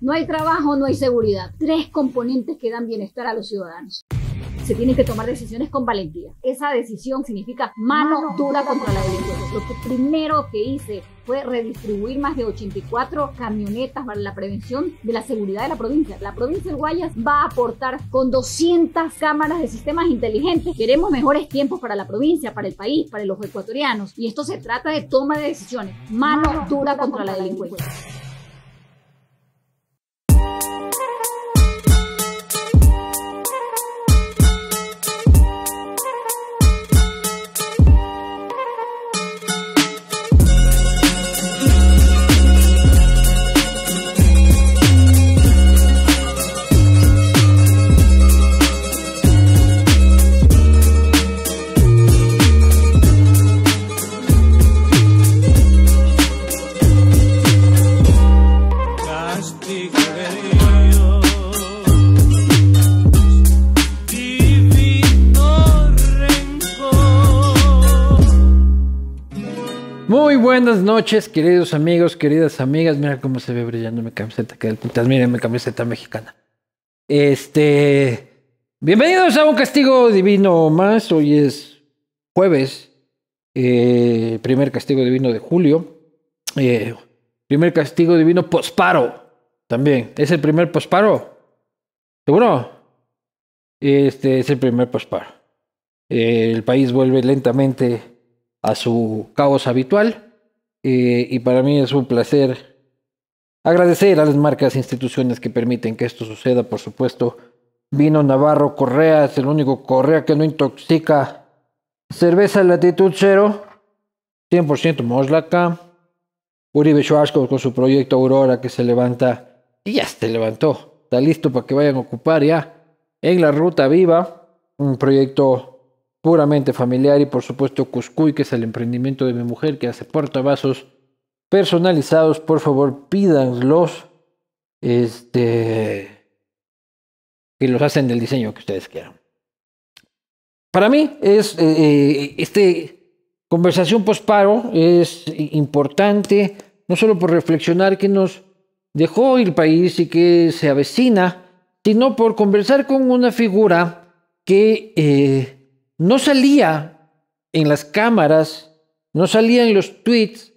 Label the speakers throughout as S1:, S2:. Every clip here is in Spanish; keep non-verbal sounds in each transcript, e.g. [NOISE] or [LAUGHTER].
S1: no hay trabajo, no hay seguridad. Tres componentes que dan bienestar a los ciudadanos. Se tienen que tomar decisiones con valentía. Esa decisión significa mano, dura contra la delincuencia. Lo que primero que hice fue redistribuir más de 84 camionetas para la prevención de la seguridad de la provincia. La provincia de Guayas va a aportar con 200 cámaras de sistemas inteligentes. Queremos mejores tiempos para la provincia, para el país, para los ecuatorianos. Y esto se trata de toma de decisiones, mano, dura contra la delincuencia.
S2: buenas noches, queridos amigos, queridas amigas. Mira cómo se ve brillando mi camiseta, que putas. Miren mi camiseta mexicana. Este. Bienvenidos a un castigo divino más. Hoy es jueves, eh, primer castigo divino de julio. Eh, primer castigo divino posparo. También. ¿Es el primer posparo? ¿Seguro? Este es el primer posparo. Eh, el país vuelve lentamente a su caos habitual. Eh, y para mí es un placer agradecer a las marcas e instituciones que permiten que esto suceda, por supuesto. Vino Navarro Correa, es el único Correa que no intoxica. Cerveza Latitud Cero, 100% Moslaca. Uribe Schwarzkopf con su proyecto Aurora que se levanta y ya se levantó. Está listo para que vayan a ocupar ya en la ruta viva. Un proyecto puramente familiar y por supuesto Cuscuy, que es el emprendimiento de mi mujer que hace portavasos personalizados, por favor pídanlos. Este que los hacen del diseño que ustedes quieran. Para mí es eh, eh, este conversación posparo es importante no solo por reflexionar que nos dejó el país y que se avecina, sino por conversar con una figura que eh, no salía en las cámaras, no salía en los tweets,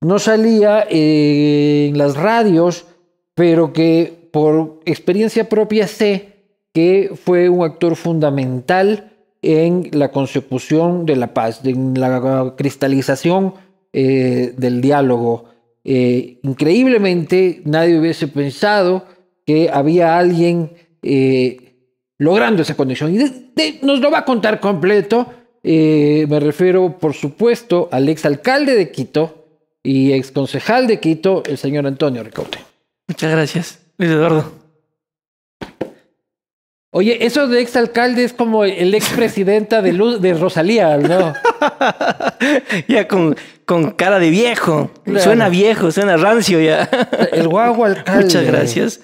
S2: no salía eh, en las radios, pero que por experiencia propia sé que fue un actor fundamental en la consecución de la paz, en la cristalización eh, del diálogo. Eh, increíblemente, nadie hubiese pensado que había alguien logrando esa conexión. Y nos lo va a contar completo. Eh, me refiero, por supuesto, al ex alcalde de Quito y ex concejal de Quito, el señor Antonio Ricote. Muchas gracias, Luis Eduardo. Oye, eso de ex alcalde es como el expresidenta de, de Rosalía, ¿no?
S3: [LAUGHS] ya con, con, cara de viejo. Suena viejo, suena rancio ya. el guau alcalde. Muchas gracias.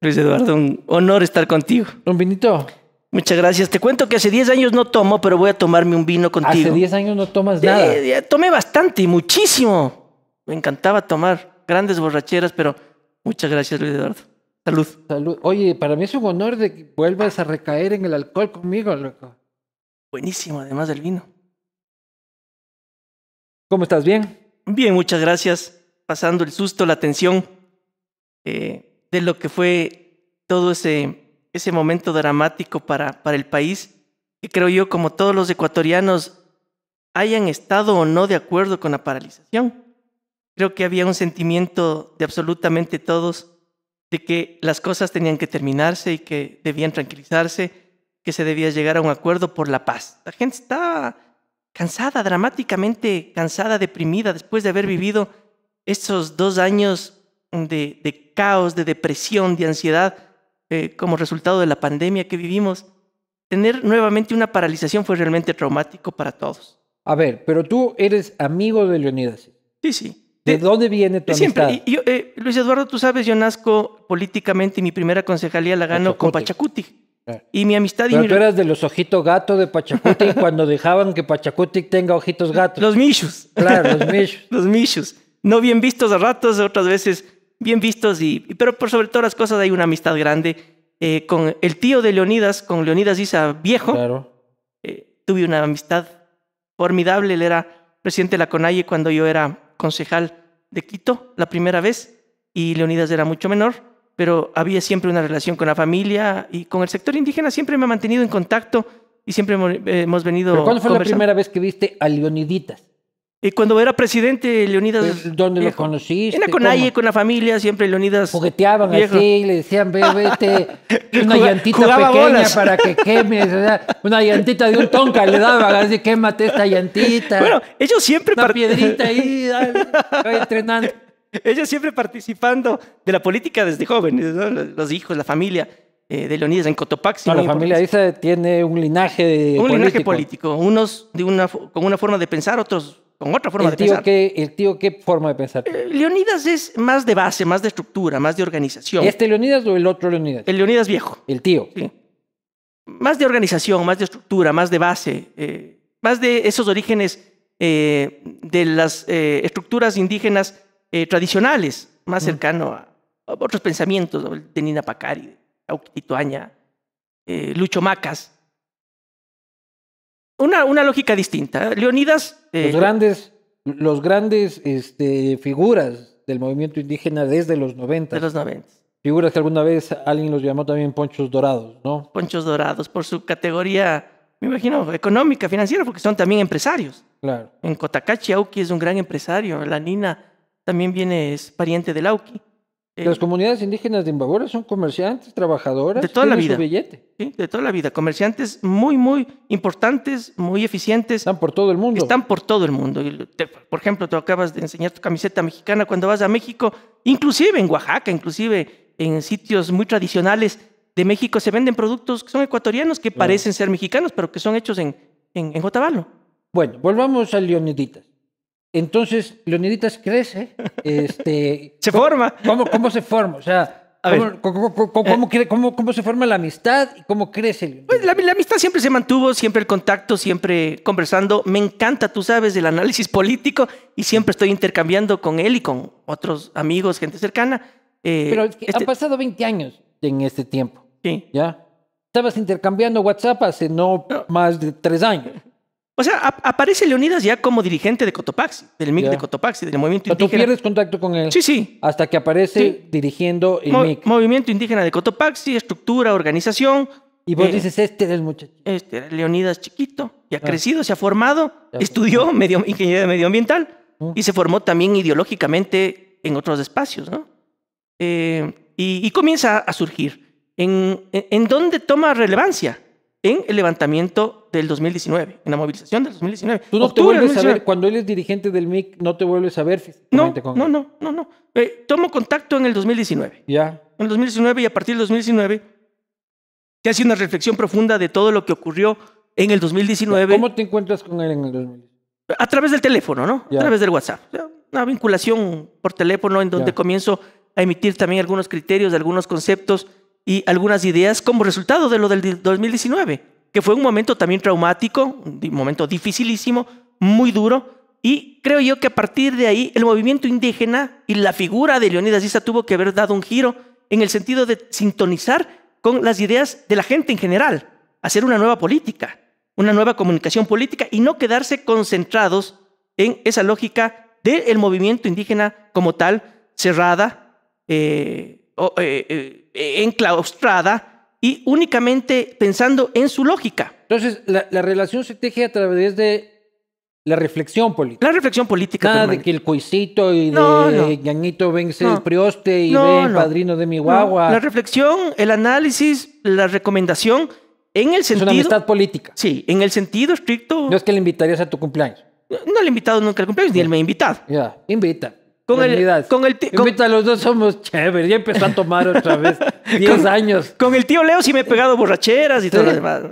S3: Luis Eduardo, un honor estar contigo. Un Vinito. Muchas gracias. Te cuento que hace 10 años no tomo, pero voy a tomarme un vino contigo. Hace 10
S2: años no tomas nada.
S3: tomé bastante, muchísimo. Me encantaba tomar grandes borracheras, pero muchas gracias, Luis Eduardo. Salud.
S2: Salud. Oye, para mí es un honor de que vuelvas a recaer en el alcohol conmigo, loco. Buenísimo, además del vino.
S3: ¿Cómo estás? ¿Bien? Bien, muchas gracias. Pasando el susto, la tensión. Eh, de lo que fue todo ese, momento dramático para, para el país, que creo yo, como todos los ecuatorianos, hayan estado o no de acuerdo con la paralización. Creo que había un sentimiento de absolutamente todos de que las cosas tenían que terminarse y que debían tranquilizarse, que se debía llegar a un acuerdo por la paz. La gente estaba cansada, dramáticamente cansada, deprimida, después de haber vivido esos dos años de, caos, de depresión, de ansiedad eh, como resultado de la pandemia que vivimos, tener nuevamente una paralización fue realmente traumático para todos.
S2: A ver, pero tú eres amigo de Leonidas. Sí, sí. ¿De, dónde viene tu amistad?
S3: eh, Luis Eduardo, tú sabes, yo nazco políticamente y mi primera concejalía la gano con Pachacuti. Ah.
S2: Y mi amistad y pero tú eras de los ojitos gato de Pachacuti [LAUGHS] cuando dejaban que Pachacuti tenga ojitos gatos. Los michos. Claro, los michus.
S3: [LAUGHS] los michos.
S2: No bien vistos a ratos, otras
S3: veces bien vistos, y, pero por sobre todas las cosas hay una amistad grande. Eh, con el tío de Leonidas, con Leonidas Isa Viejo, claro. Eh, tuve una amistad formidable. Él era presidente de la CONAIE cuando yo era concejal de Quito la primera vez y Leonidas era mucho menor, pero había siempre una relación con la familia y con el sector indígena. Siempre me ha mantenido en contacto y siempre hemos eh, venido. ¿Pero fue la primera
S2: vez que viste
S3: a Leoniditas? Y cuando era presidente, Leonidas. Pues, ¿Dónde lo conociste? Era con Aye, con la familia, siempre Leonidas. Jugueteaban así,
S2: le decían, ve, vete, [LAUGHS] una llantita pequeña para que [LAUGHS] queme. una llantita de un tonca le daban, así, quémate esta llantita. Bueno,
S3: ellos siempre. Una piedrita ahí, [LAUGHS] entrenando. Ellos siempre participando de la política desde jóvenes, los hijos, la familia. Eh, de Leonidas en Cotopaxi. la familia esa
S2: tiene un linaje político. un linaje político,
S3: unos de una, con una forma de pensar, otros con otra forma el tío
S2: Qué, ¿El tío qué forma de pensar? Eh,
S3: Leonidas es más de base, más de estructura, más de organización. ¿Este Leonidas o el otro Leonidas? El Leonidas viejo. El tío. Más de organización, más de estructura, más de base, eh, más de esos orígenes eh, de las estructuras indígenas tradicionales, más cercano a, otros pensamientos, de Nina Pacari, eh,
S2: Lucho Macas una, una lógica distinta. Leonidas... Eh, los grandes, los grandes este, figuras del movimiento indígena desde los 90. De los 90. Figuras que alguna vez alguien los llamó también ponchos dorados, ¿no?
S3: Ponchos dorados, por su categoría,
S2: me imagino, económica, financiera, porque son también empresarios. Claro.
S3: En Cotacachi, Auki es un gran empresario. La Nina también viene, es pariente del
S2: Auki las eh, comunidades indígenas de Imbabura son comerciantes, trabajadoras. De toda la vida. De toda la vida. Comerciantes muy, muy importantes, muy eficientes. Están por todo el mundo.
S3: Están por todo el mundo. por ejemplo, tú acabas de enseñar tu camiseta mexicana cuando vas a México, inclusive en Oaxaca, inclusive en sitios muy tradicionales de México se venden productos que son ecuatorianos, que parecen ser mexicanos, pero que son hechos en, en, Bueno, volvamos
S2: a Leoniditas. Entonces, Leoniditas crece. Este, [LAUGHS] se forma. ¿cómo, ¿Cómo se forma? O sea, eh. ¿Cómo, cómo, se forma la amistad y cómo crece?
S3: Pues, la, amistad siempre se mantuvo, siempre el contacto, siempre conversando. Me encanta, tú sabes, el análisis político y siempre estoy intercambiando con él y con otros amigos, gente
S2: cercana. Eh, Pero ha han este pasado 20 años en este tiempo. Sí. ¿Ya? Estabas intercambiando WhatsApp hace no. más de tres años. O sea, aparece
S3: Leonidas ya como dirigente de Cotopaxi, del MIC de Cotopaxi, del movimiento indígena. tú pierdes contacto con él. Sí, sí. Hasta que aparece dirigiendo el Movimiento indígena de Cotopaxi, estructura, organización. Y vos eh, dices,
S2: este es el muchacho.
S3: Este era Leonidas chiquito. Ya ha ah. crecido, se ha formado, estudió medio, ingeniería medioambiental ah. y se formó también ideológicamente en otros espacios, ¿no? Eh, y, comienza a surgir. en dónde toma relevancia? en el levantamiento del 2019, en la movilización del 2019. Tú no te vuelves a ver,
S2: cuando él es dirigente del MIC, no te vuelves a ver no, no, no, no, eh, tomo contacto en el 2019. Ya. En el 2019 y a partir del 2019 te hace
S3: una reflexión profunda de todo lo que ocurrió en el 2019. ¿Cómo te encuentras con él en el 2019? A través del teléfono, ¿no? A través del WhatsApp. Una vinculación por teléfono en donde comienzo a emitir también algunos criterios, algunos conceptos y algunas ideas como resultado de lo del 2019, que fue un momento también traumático, un momento dificilísimo, muy duro, y creo yo que a partir de ahí el movimiento indígena y la figura de Leonidas Issa tuvo que haber dado un giro en el sentido de sintonizar con las ideas de la gente en general, hacer una nueva política, una nueva comunicación política y no quedarse concentrados en esa lógica del movimiento indígena como tal, cerrada, eh, o, eh, eh, eh, enclaustrada y únicamente
S2: pensando en su lógica. Entonces, la, relación se teje a través de la reflexión política. La reflexión política. Nada de que el coisito y de no. Ñañito vence el prioste y el padrino de mi guagua. La reflexión, el análisis, la recomendación
S3: en el sentido... Es una amistad política. Sí, en el sentido estricto... No es que le invitarías a tu cumpleaños.
S2: No, le he invitado nunca al cumpleaños, ni él me ha invitado. Ya, invita. Con el, con el tío, con... los dos, somos chéveres. tomar otra [LAUGHS] vez. años. Con el tío Leo sí me he pegado
S3: borracheras y todo lo demás.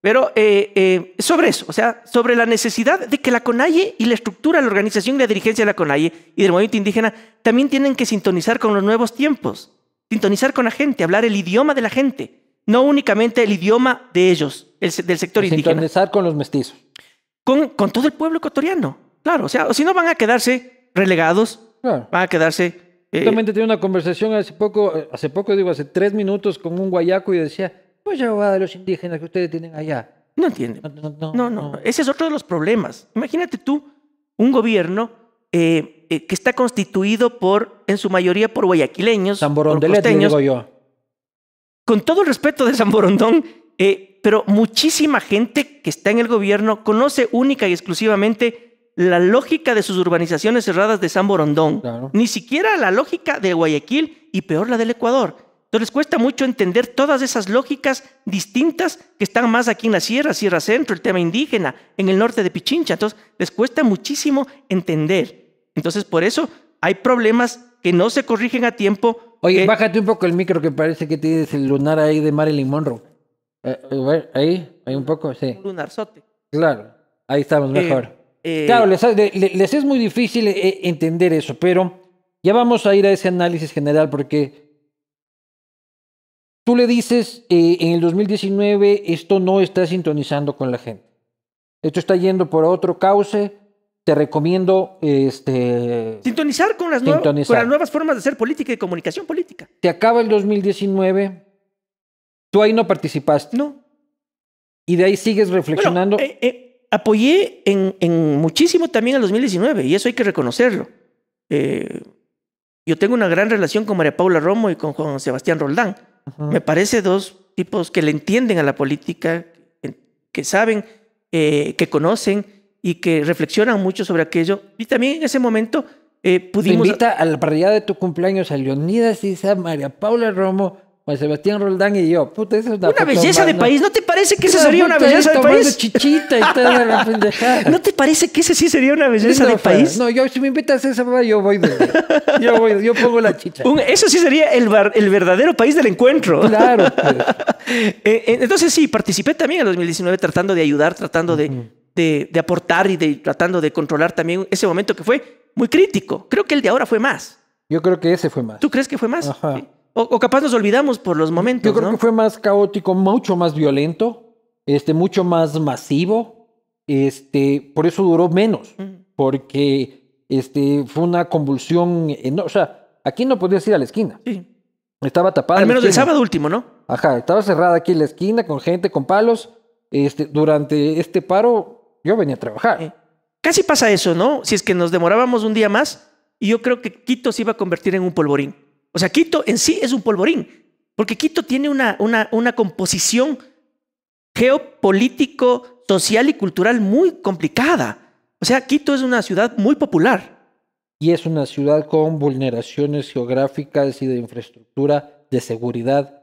S3: Pero eh, eh, sobre eso, o sea, sobre la necesidad de que la CONAIE y la estructura, la organización y la dirigencia de la CONAIE y del movimiento indígena también tienen que sintonizar con los nuevos tiempos, sintonizar con la gente, hablar el idioma de la gente, no únicamente el idioma de ellos, del sector indígena. Sintonizar con los mestizos. Con, con todo el
S2: pueblo ecuatoriano, claro, o sea, o si no van a quedarse relegados, ah. va van a quedarse. Justamente eh, también tenía una conversación hace poco, hace poco digo, hace tres minutos con un guayaco y decía, pues ya va de los indígenas que ustedes tienen allá. No entiende. No no Ese es otro de los problemas.
S3: Imagínate tú un gobierno eh, eh, que está constituido por, en su mayoría, por guayaquileños, por digo yo. Con todo el respeto de Zamborondón, pero muchísima gente que está en el gobierno conoce única y exclusivamente la lógica de sus urbanizaciones cerradas de San Borondón, ni siquiera la lógica de Guayaquil y peor la del Ecuador. Entonces les cuesta mucho entender todas esas lógicas distintas que están más aquí en la sierra, sierra centro, el tema indígena, en el norte de Pichincha. Entonces les cuesta muchísimo entender. Entonces por eso hay problemas que no se
S2: corrigen a tiempo. Oye, bájate un poco el micro que parece que tienes el lunar ahí de Marilyn Monroe. Eh, eh ahí, ahí un poco, sí. lunarzote. Claro, ahí estamos eh, mejor. Eh, claro, les, es muy difícil eh, eh, entender eso, pero ya vamos a ir a ese análisis general porque tú le dices en el 2019 esto no está sintonizando con la gente. Esto está yendo por otro cauce. Te recomiendo este, sintonizar, con las, nuevas formas de hacer política y comunicación política. Te acaba el 2019. Tú ahí no participaste. No. Y de ahí sigues reflexionando apoyé en,
S3: muchísimo también en 2019 y eso hay que reconocerlo. Eh, yo tengo una gran relación con María Paula Romo y con Juan Sebastián Roldán. Me parece dos tipos que le entienden a la política, que saben, eh, que conocen y que
S2: reflexionan mucho sobre aquello. Y también en ese momento eh, pudimos... Te invita a la parrilla de tu cumpleaños a Leonidas a María Paula Romo, Sebastián Roldán y yo. Puta, esa es una, belleza de país. ¿No te parece que esa sería una belleza de país? [LAUGHS] ¿No te parece que ese sí sería una belleza de país? No, yo si me invitas a esa yo voy. yo yo pongo
S3: la chicha. eso sí sería el, verdadero país del encuentro. Claro. [LAUGHS] Pues. Eh, eh, entonces sí, participé también en 2019 tratando de ayudar, tratando de, aportar y tratando de controlar también ese momento que fue muy crítico. Creo que el de ahora fue más.
S2: Yo creo que ese fue más. ¿Tú crees que fue más? Ajá. O, capaz nos olvidamos por los momentos. Yo creo que fue más caótico, mucho más violento, este, mucho más masivo. Este, por eso duró menos. Porque este, fue una convulsión. o sea, aquí no podías ir a la esquina. Sí. Estaba tapada. Al menos el sábado último, ¿no? Ajá, estaba cerrada aquí en la esquina con gente, con palos. Este, durante este paro, yo venía a trabajar.
S3: casi pasa eso, ¿no? Si es que nos demorábamos un día más, y yo creo que Quito se iba a convertir en un polvorín. O sea, Quito en sí es un polvorín, porque Quito tiene una, una, composición geopolítico, social y cultural muy complicada.
S2: O sea, Quito es una ciudad muy popular. Y es una ciudad con vulneraciones geográficas y de infraestructura, de seguridad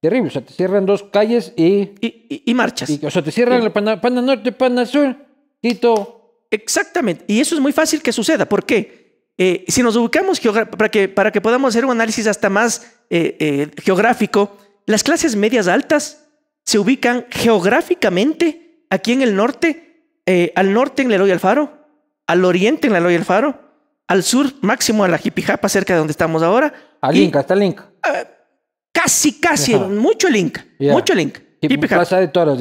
S2: terrible. O sea, te cierran dos calles y... Y, marchas. o sea, te cierran el norte, pana sur, Quito.
S3: Exactamente. Y eso es muy fácil que suceda. ¿Por qué? Eh, si nos ubicamos para que, para que podamos hacer un análisis hasta más eh, eh, geográfico, las clases medias altas se ubican geográficamente aquí en el norte, al norte en Leroy Alfaro, al oriente en Leroy Faro, al sur máximo a la Jipijapa, cerca de donde estamos
S2: ahora. Al Inca, está el Inca. Ah, casi, casi, mucho link mucho link y Plaza de toros,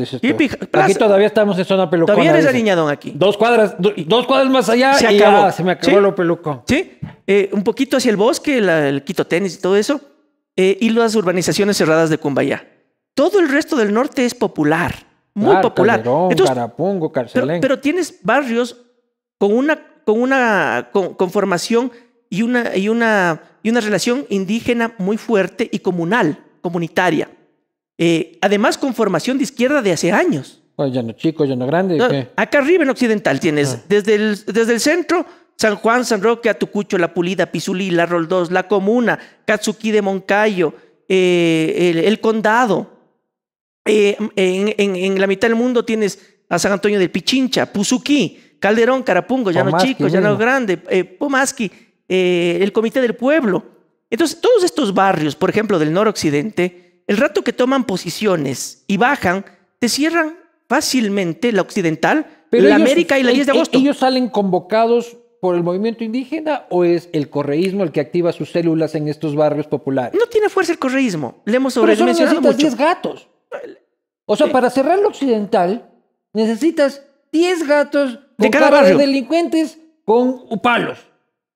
S2: Aquí todavía estamos en zona pelucona. Todavía eres aliñadón aquí. Dos cuadras, dos cuadras más allá se y acabó. se me acabó lo peluco. Sí, eh, un poquito hacia el bosque, el
S3: Quito Tenis y todo eso. Eh, y las urbanizaciones cerradas de Cumbayá. Todo el resto del norte es popular, muy popular. Entonces,
S2: Carapungo, Carcelén. Pero,
S3: tienes barrios con una, con una con y una, y, una, y una relación indígena muy fuerte y comunal, comunitaria. Eh, además, con formación de izquierda de hace años. Bueno, ya no chico, ya no grande. acá arriba en Occidental tienes ah. desde, el, desde el centro San Juan, San Roque, Atucucho, La Pulida, Pizulí, La Roldós, La Comuna, Katsuki de Moncayo, eh, el, Condado. Eh, en, la mitad del mundo tienes a San Antonio del Pichincha, Puzuquí, Calderón, Carapungo, Llano Chico, Llano Grande, eh, el Comité del Pueblo. Entonces, todos estos barrios, por ejemplo, del noroccidente, el rato que toman posiciones
S2: y bajan, te cierran fácilmente la occidental, Pero la América y la 10 e- de e- agosto. ¿Ellos salen convocados por el movimiento indígena o es el correísmo el que activa sus células en estos barrios populares? No tiene fuerza el correísmo. Le hemos sobredimensionado 10 gatos. O sea, para cerrar la occidental, necesitas 10 gatos de cada barrio. De delincuentes con
S3: palos.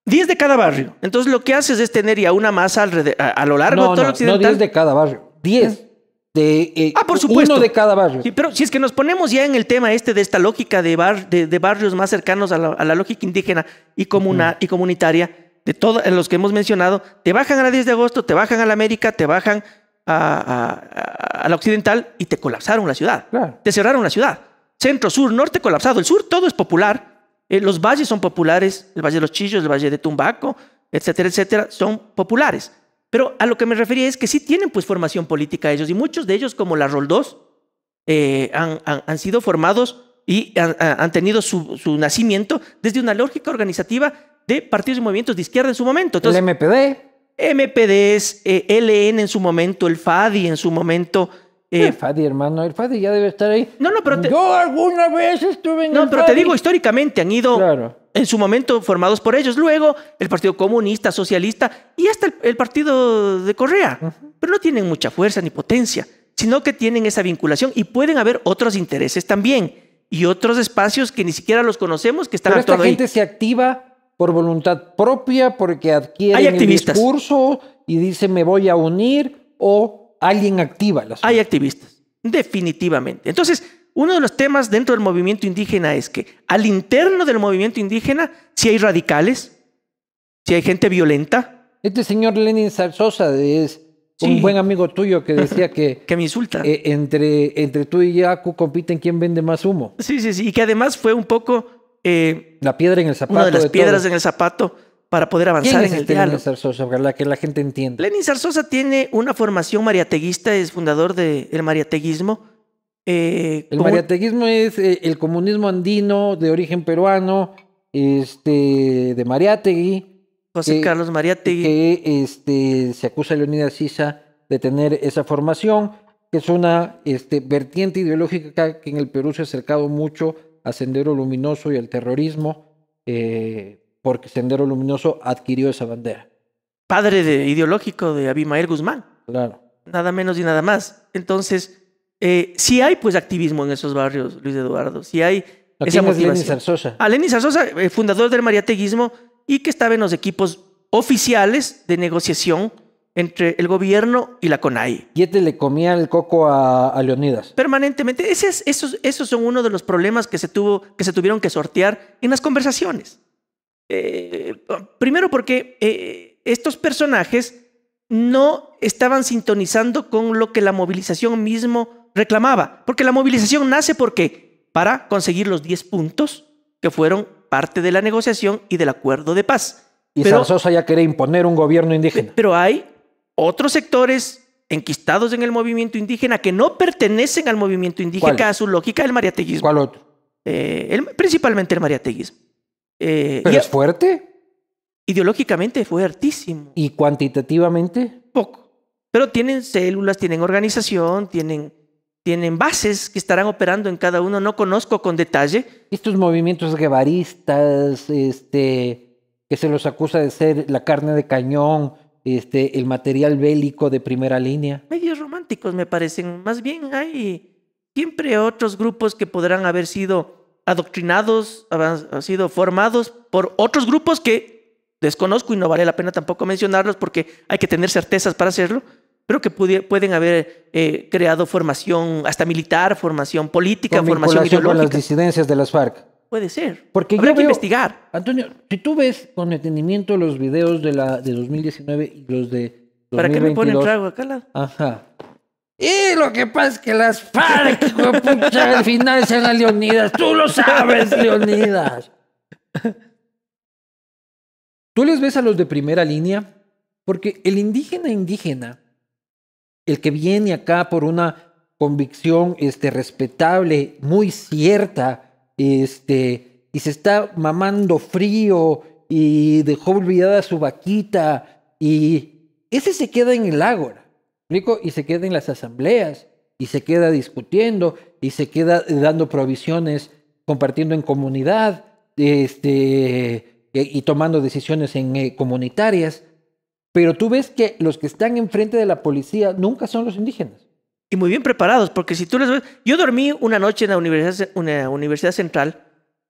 S3: 10 de cada barrio. Entonces lo que haces es tener ya una masa a, a lo largo de todo no, occidental. No 10 de cada barrio. 10. Eh. De, eh, ah, Uno de cada barrio. pero si es que nos ponemos ya en el tema este de esta lógica de, de, barrios más cercanos a la, lógica indígena y, comuna, y comunitaria, de todos los que hemos mencionado, te bajan a la 10 de agosto, te bajan a la América, te bajan a, la Occidental y te colapsaron la ciudad. Te cerraron la ciudad. Centro, sur, norte colapsado. El sur todo es popular. Eh, los valles son populares. El Valle de los Chillos, el Valle de Tumbaco, etcétera, etcétera, son populares. Pero a lo que me refería es que sí tienen pues formación política ellos y muchos de ellos, como la Roll 2, eh, han, han, sido formados y han, tenido su, su, nacimiento desde una lógica organizativa de partidos y movimientos de izquierda en su momento. Entonces, el MPD. MPD, es eh, LN en su momento, el FADI en su momento. Eh, el FADI,
S2: hermano, el FADI ya debe estar ahí. No, no, pero Yo alguna vez estuve en el No, pero te digo,
S3: históricamente han ido claro en su momento formados por ellos. Luego el Partido Comunista, Socialista y hasta el, Partido de Correa. Pero no tienen mucha fuerza ni potencia, sino que tienen esa vinculación y pueden haber otros intereses también y otros espacios que ni siquiera los conocemos que están Pero esta gente
S2: se activa por voluntad propia, porque adquiere un discurso y dice me voy a unir o alguien activa las. Hay activistas,
S3: definitivamente. Entonces, uno de los temas dentro del movimiento indígena es que al interno
S2: del movimiento indígena si hay radicales, si hay gente violenta. Este señor Lenin Sarsosa es un buen amigo tuyo que decía que... [LAUGHS] que me insulta. Eh, entre, entre tú y Yaku compiten quién vende más humo.
S3: Sí, sí, sí. Y que además fue un poco... Eh,
S2: la piedra en el zapato. Una de las piedras en el zapato para poder avanzar en el este diálogo. Lenin Zarzosa, para que la gente entienda.
S3: Lenin Zarzosa tiene una formación mariateguista, es fundador del mariateguismo,
S2: eh, el mariateguismo es eh, el comunismo andino de origen peruano, este, de Mariategui. José Carlos Mariategui. Que este, se acusa a Leonidas Sisa de tener esa formación, que es una este, vertiente ideológica que en el Perú se ha acercado mucho a Sendero Luminoso y al terrorismo, eh, porque Sendero Luminoso adquirió esa bandera. Padre
S3: ideológico de Abimael Guzmán. Claro. Nada menos y nada más. Entonces, eh, si hay pues activismo en esos barrios, Luis Eduardo. si hay esa motivación. Es Zarzosa? A ah, Zarzosa, eh, fundador del mariateguismo y que estaba en los equipos oficiales de negociación entre el gobierno y la CONAI.
S2: Y este le comía el coco a,
S3: Leonidas. Permanentemente. esos, esos son uno de los problemas que se, tuvo, que se tuvieron que sortear en las conversaciones. Eh, primero porque estos personajes no estaban sintonizando con lo que la movilización mismo reclamaba, porque la movilización nace porque para conseguir los 10 puntos que fueron parte de la negociación y del acuerdo de paz. Y pero, ya quiere imponer un gobierno indígena. Pero hay otros sectores enquistados en el movimiento indígena que no pertenecen al movimiento indígena a su lógica del mariateguismo. ¿Cuál otro? Eh, principalmente el mariateguismo. Eh, ¿Pero es fuerte? Ideológicamente fue ¿Y
S2: cuantitativamente? Poco.
S3: Pero tienen células, tienen organización, tienen
S2: tienen bases que estarán operando en cada uno, no conozco con detalle. Estos movimientos guevaristas, este, que se los acusa de ser la carne de cañón, este, el material bélico de primera línea.
S3: Medios románticos me parecen, más bien hay siempre otros grupos que podrán haber sido adoctrinados, han sido formados por otros grupos que desconozco y no vale la pena tampoco mencionarlos porque hay que tener certezas para hacerlo pero que pueden haber eh, creado formación hasta militar, formación política, formación ideológica. Con las
S2: disidencias de las FARC. Puede ser. Porque Habrá que investigar. Antonio, si tú ves con entendimiento los videos de la de 2019 y los de ¿Para qué me ponen trago acá? lado Ajá. Y lo que pasa es que las FARC, pucha, al final sean las Leonidas. Tú lo sabes, Leonidas. Tú les ves a los de primera línea, porque el indígena indígena el que viene acá por una convicción este, respetable, muy cierta, este, y se está mamando frío y dejó olvidada su vaquita, y ese se queda en el ágora, y se queda en las asambleas, y se queda discutiendo, y se queda dando provisiones, compartiendo en comunidad, este, y, tomando decisiones en, eh, comunitarias. Pero tú ves que los que están enfrente de la policía nunca son los indígenas. Y muy bien preparados, porque si
S3: tú les ves... Yo dormí una noche en la Universidad, una universidad Central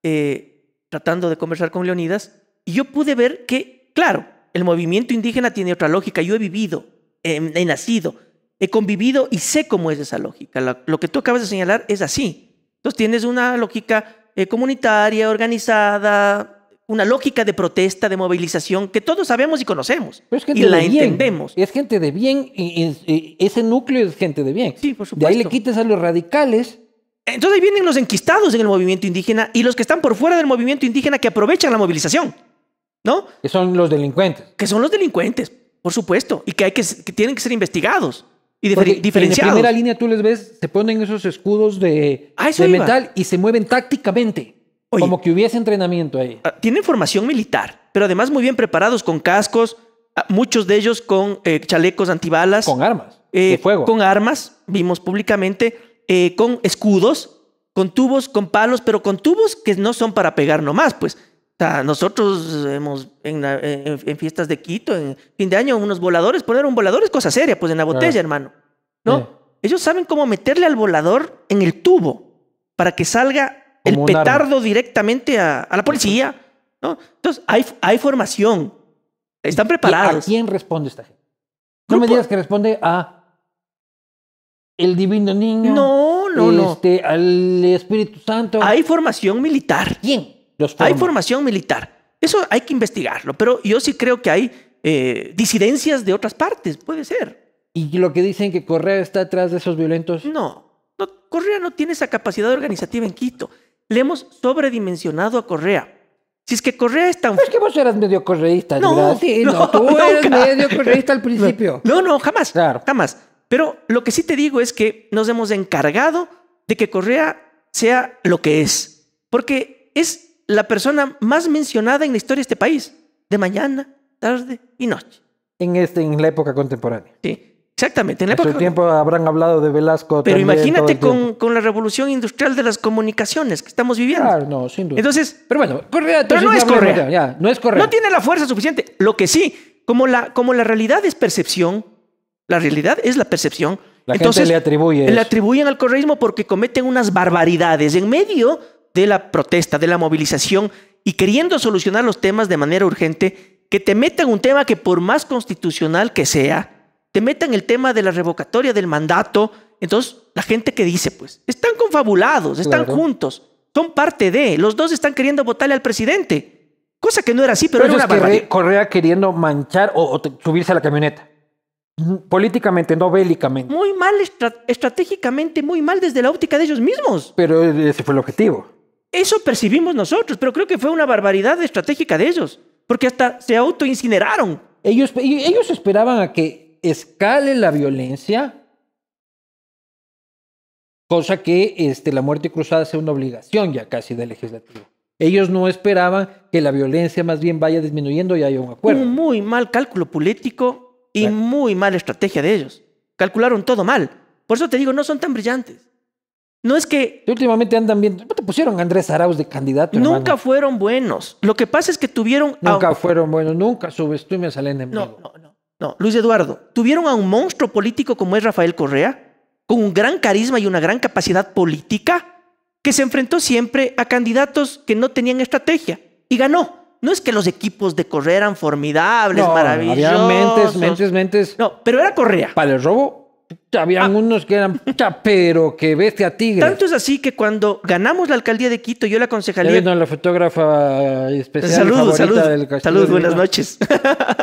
S3: eh, tratando de conversar con Leonidas y yo pude ver que, claro, el movimiento indígena tiene otra lógica. Yo he vivido, he nacido, he convivido y sé cómo es esa lógica. Lo, que tú acabas de señalar es así. Entonces tienes una lógica eh, comunitaria, organizada, una lógica de protesta, de movilización que todos sabemos y conocemos. y la entendemos.
S2: Es gente de bien ese núcleo es gente de bien. Sí, por supuesto. De ahí le quites a los
S3: radicales. Entonces vienen los enquistados en el movimiento indígena y los que están por fuera del movimiento indígena que aprovechan la movilización, ¿no? Que son los delincuentes. Que son los delincuentes, por supuesto, y que, hay que, tienen que ser investigados y diferenciados. En la primera
S2: línea tú les ves, se ponen esos escudos de, ah, de metal y se mueven tácticamente como que hubiese entrenamiento
S3: ahí. Ah, tienen formación militar, pero además muy bien preparados con cascos, ah, muchos de ellos con eh, chalecos antibalas. Con armas. Eh, de fuego. Con armas, vimos públicamente, eh, con escudos, con tubos, con palos, pero con tubos que no son para pegar nomás, pues. nosotros hemos en, fiestas de Quito, en fin de año, unos voladores, poner un volador es cosa seria, pues en la botella, hermano. ¿No? Ellos saben cómo meterle al volador en el tubo para que salga el petardo directamente a, la
S2: policía. Entonces, hay, formación. Están preparados. ¿A quién responde esta gente? No me digas que responde a el divino niño. No, no, no. Este, al Espíritu Santo. Hay formación militar. ¿Quién? Los hay
S3: formación militar. Eso hay que investigarlo, pero yo sí creo que hay eh, disidencias de otras partes, puede ser. ¿Y lo que dicen que Correa está atrás de esos violentos? no Correa no tiene esa capacidad organizativa en Quito le hemos sobredimensionado a Correa. Si es que Correa es tan... es que vos eras medio correísta, no, ¿verdad? Sí, no, tú [LAUGHS] eras medio correísta
S2: al principio. No, no, jamás.
S3: Claro. Jamás. Pero lo que sí te digo es que nos hemos encargado de que Correa sea lo que es. Porque es la persona más mencionada en la historia de este país. De mañana, tarde y noche. En, este,
S2: en la época contemporánea. Sí. Exactamente, en la tiempo habrán hablado de Velasco. Pero imagínate con,
S3: la revolución industrial de las comunicaciones que estamos viviendo. Claro, no, sin duda. Entonces. Pero bueno, no es Correa. Ya, no es No tiene la fuerza suficiente. Lo que sí, como la, como la realidad es percepción, la realidad es la percepción. Entonces, gente le atribuye. Le atribuyen al correísmo porque cometen unas barbaridades en medio de la protesta, de la movilización y queriendo solucionar los temas de manera urgente, que te metan un tema que por más constitucional que sea te metan el tema de la revocatoria del mandato. Entonces, la gente que dice, pues, están confabulados, están juntos, son parte de, los dos están queriendo votarle al
S2: presidente. Cosa que no era así, pero, era una barbaridad. Correa queriendo manchar o, subirse a la camioneta. Políticamente, no bélicamente.
S3: Muy mal, estratégicamente, muy mal desde la óptica de ellos mismos. Pero ese fue el objetivo. Eso percibimos nosotros, pero creo que fue una barbaridad estratégica de ellos, porque hasta se autoincineraron. Ellos, ellos esperaban
S2: a que escale la violencia, cosa que este, la muerte cruzada sea una obligación ya casi de legislativo. Ellos no esperaban que la violencia más bien vaya disminuyendo y haya un acuerdo. Un muy mal cálculo político
S3: y muy mala estrategia de ellos. Calcularon todo mal. Por eso te digo, no son tan brillantes.
S2: No es que... Últimamente andan bien no te pusieron a Andrés Arauz de candidato? Nunca
S3: fueron buenos. Lo que pasa es que tuvieron...
S2: Nunca fueron buenos. Nunca subestimes al enemigo. No, no, no. No,
S3: Luis Eduardo, ¿tuvieron a un monstruo político como es Rafael Correa, con un gran carisma y una gran capacidad política, que se enfrentó siempre a candidatos que no tenían estrategia y ganó? No es que los equipos de Correa eran formidables, no, maravillosos. mentes, mentes,
S2: mentes. No, pero era Correa. Para el robo, habían ah. unos que eran, pero que bestia tigre. Tanto es así que cuando ganamos la alcaldía de Quito, yo la concejalía. a la fotógrafa especial. Saludos, salud. Del salud, buenas noches.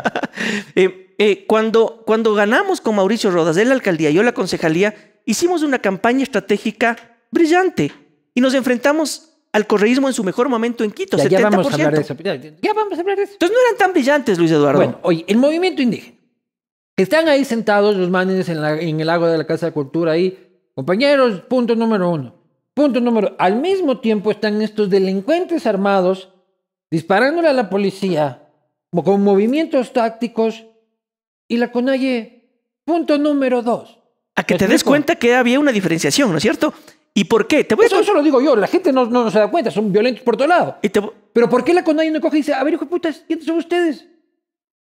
S2: [LAUGHS]
S3: eh, eh, cuando, cuando ganamos con Mauricio Rodas, De la alcaldía, y yo la concejalía, hicimos una campaña estratégica brillante y nos enfrentamos al correísmo en su mejor momento en Quito, 70%. Ya vamos a hablar de eso.
S2: Ya, vamos a hablar de Entonces no eran tan brillantes, Luis Eduardo. Bueno, oye, el movimiento indígena. Están ahí sentados los manes en, el agua de la Casa de Cultura ahí. Compañeros, punto número uno. Punto número... Al mismo tiempo están estos delincuentes armados disparándole a la policía con movimientos tácticos y la CONAYE, punto número dos.
S3: A que te, des cuenta que había una diferenciación, ¿no es
S2: cierto? ¿Y por qué? eso, lo digo yo, la gente no, no, se da cuenta, son violentos por todo lado. Pero ¿por qué la Conalle no coge y dice, a ver, hijo de putas, ¿quiénes son ustedes?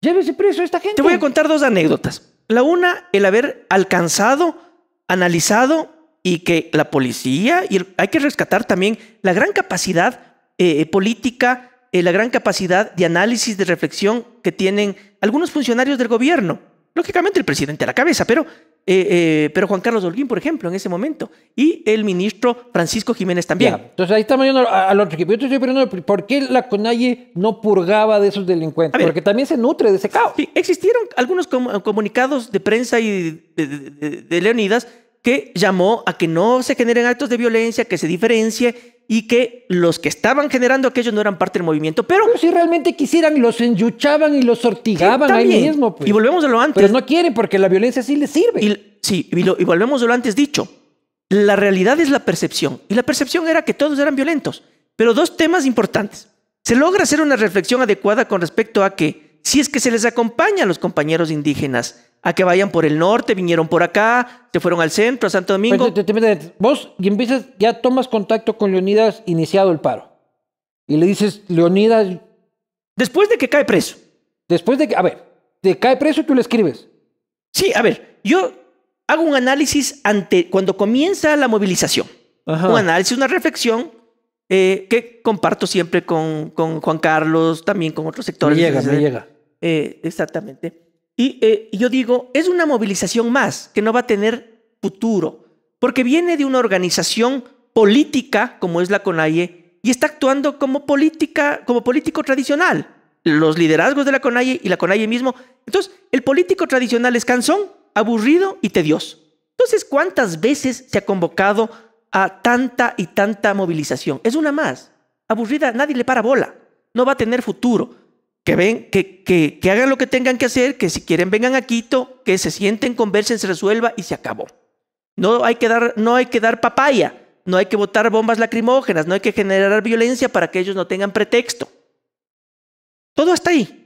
S2: Llévese preso a esta gente. Te voy a contar dos
S3: anécdotas.
S2: La una,
S3: el haber alcanzado, analizado y que la policía, y hay que rescatar también la gran capacidad eh, política eh, la gran capacidad de análisis, de reflexión que tienen algunos funcionarios del gobierno. Lógicamente el presidente a la cabeza, pero, eh, eh, pero Juan Carlos Holguín, por ejemplo, en ese momento, y
S2: el ministro Francisco Jiménez también. entonces ahí estamos yendo al otro equipo. Yo estoy preguntando, ¿por qué la CONAIE no purgaba de esos delincuentes? Porque también se nutre de ese caos. Sí, existieron algunos
S3: comunicados de prensa y de, de Leonidas que llamó a que no se generen actos de violencia, que se diferencie y que los que estaban generando aquello no eran parte del
S2: movimiento, pero... si realmente quisieran, los enyuchaban y los sortigaban ahí mismo. Pues. Y volvemos a lo antes. Pero no quieren porque la violencia sí les sirve. Y, sí, y, y volvemos a lo antes dicho. La
S3: realidad es la percepción. Y la percepción era que todos eran violentos. Pero dos temas importantes. Se logra hacer una reflexión adecuada con respecto a que si es que se les acompaña a los compañeros indígenas a que vayan por el norte, vinieron por acá, se fueron al centro, a Santo pues, Domingo. vos
S2: y empiezas, ya tomas contacto con Leonidas iniciado el paro. Y le dices, Leonidas... Después de que cae preso. Después de que, a ver, te cae preso tú le escribes.
S3: Sí, a ver, yo hago un análisis ante cuando comienza la movilización. Un análisis, una reflexión eh, que comparto siempre con, con, Juan Carlos, también con otros sectores. llega, llega. Eh, exactamente. Eh, y yo digo, es una movilización más que no va a tener futuro, porque viene de una organización política como es la CONAIE y está actuando como política, como político tradicional. Los liderazgos de la CONAIE y la CONAIE mismo. Entonces, el político tradicional es cansón, aburrido y tedioso. Entonces, ¿cuántas veces se ha convocado a tanta y tanta movilización? Es una más. Aburrida, nadie le para bola. No va a tener futuro que, ven, que, hagan lo que tengan que hacer, que si quieren vengan a Quito, que se sienten, conversen, se resuelva y se acabó. No hay que dar, no hay que dar papaya, no hay que botar bombas lacrimógenas, no hay que generar violencia para que ellos no tengan pretexto. Todo está ahí.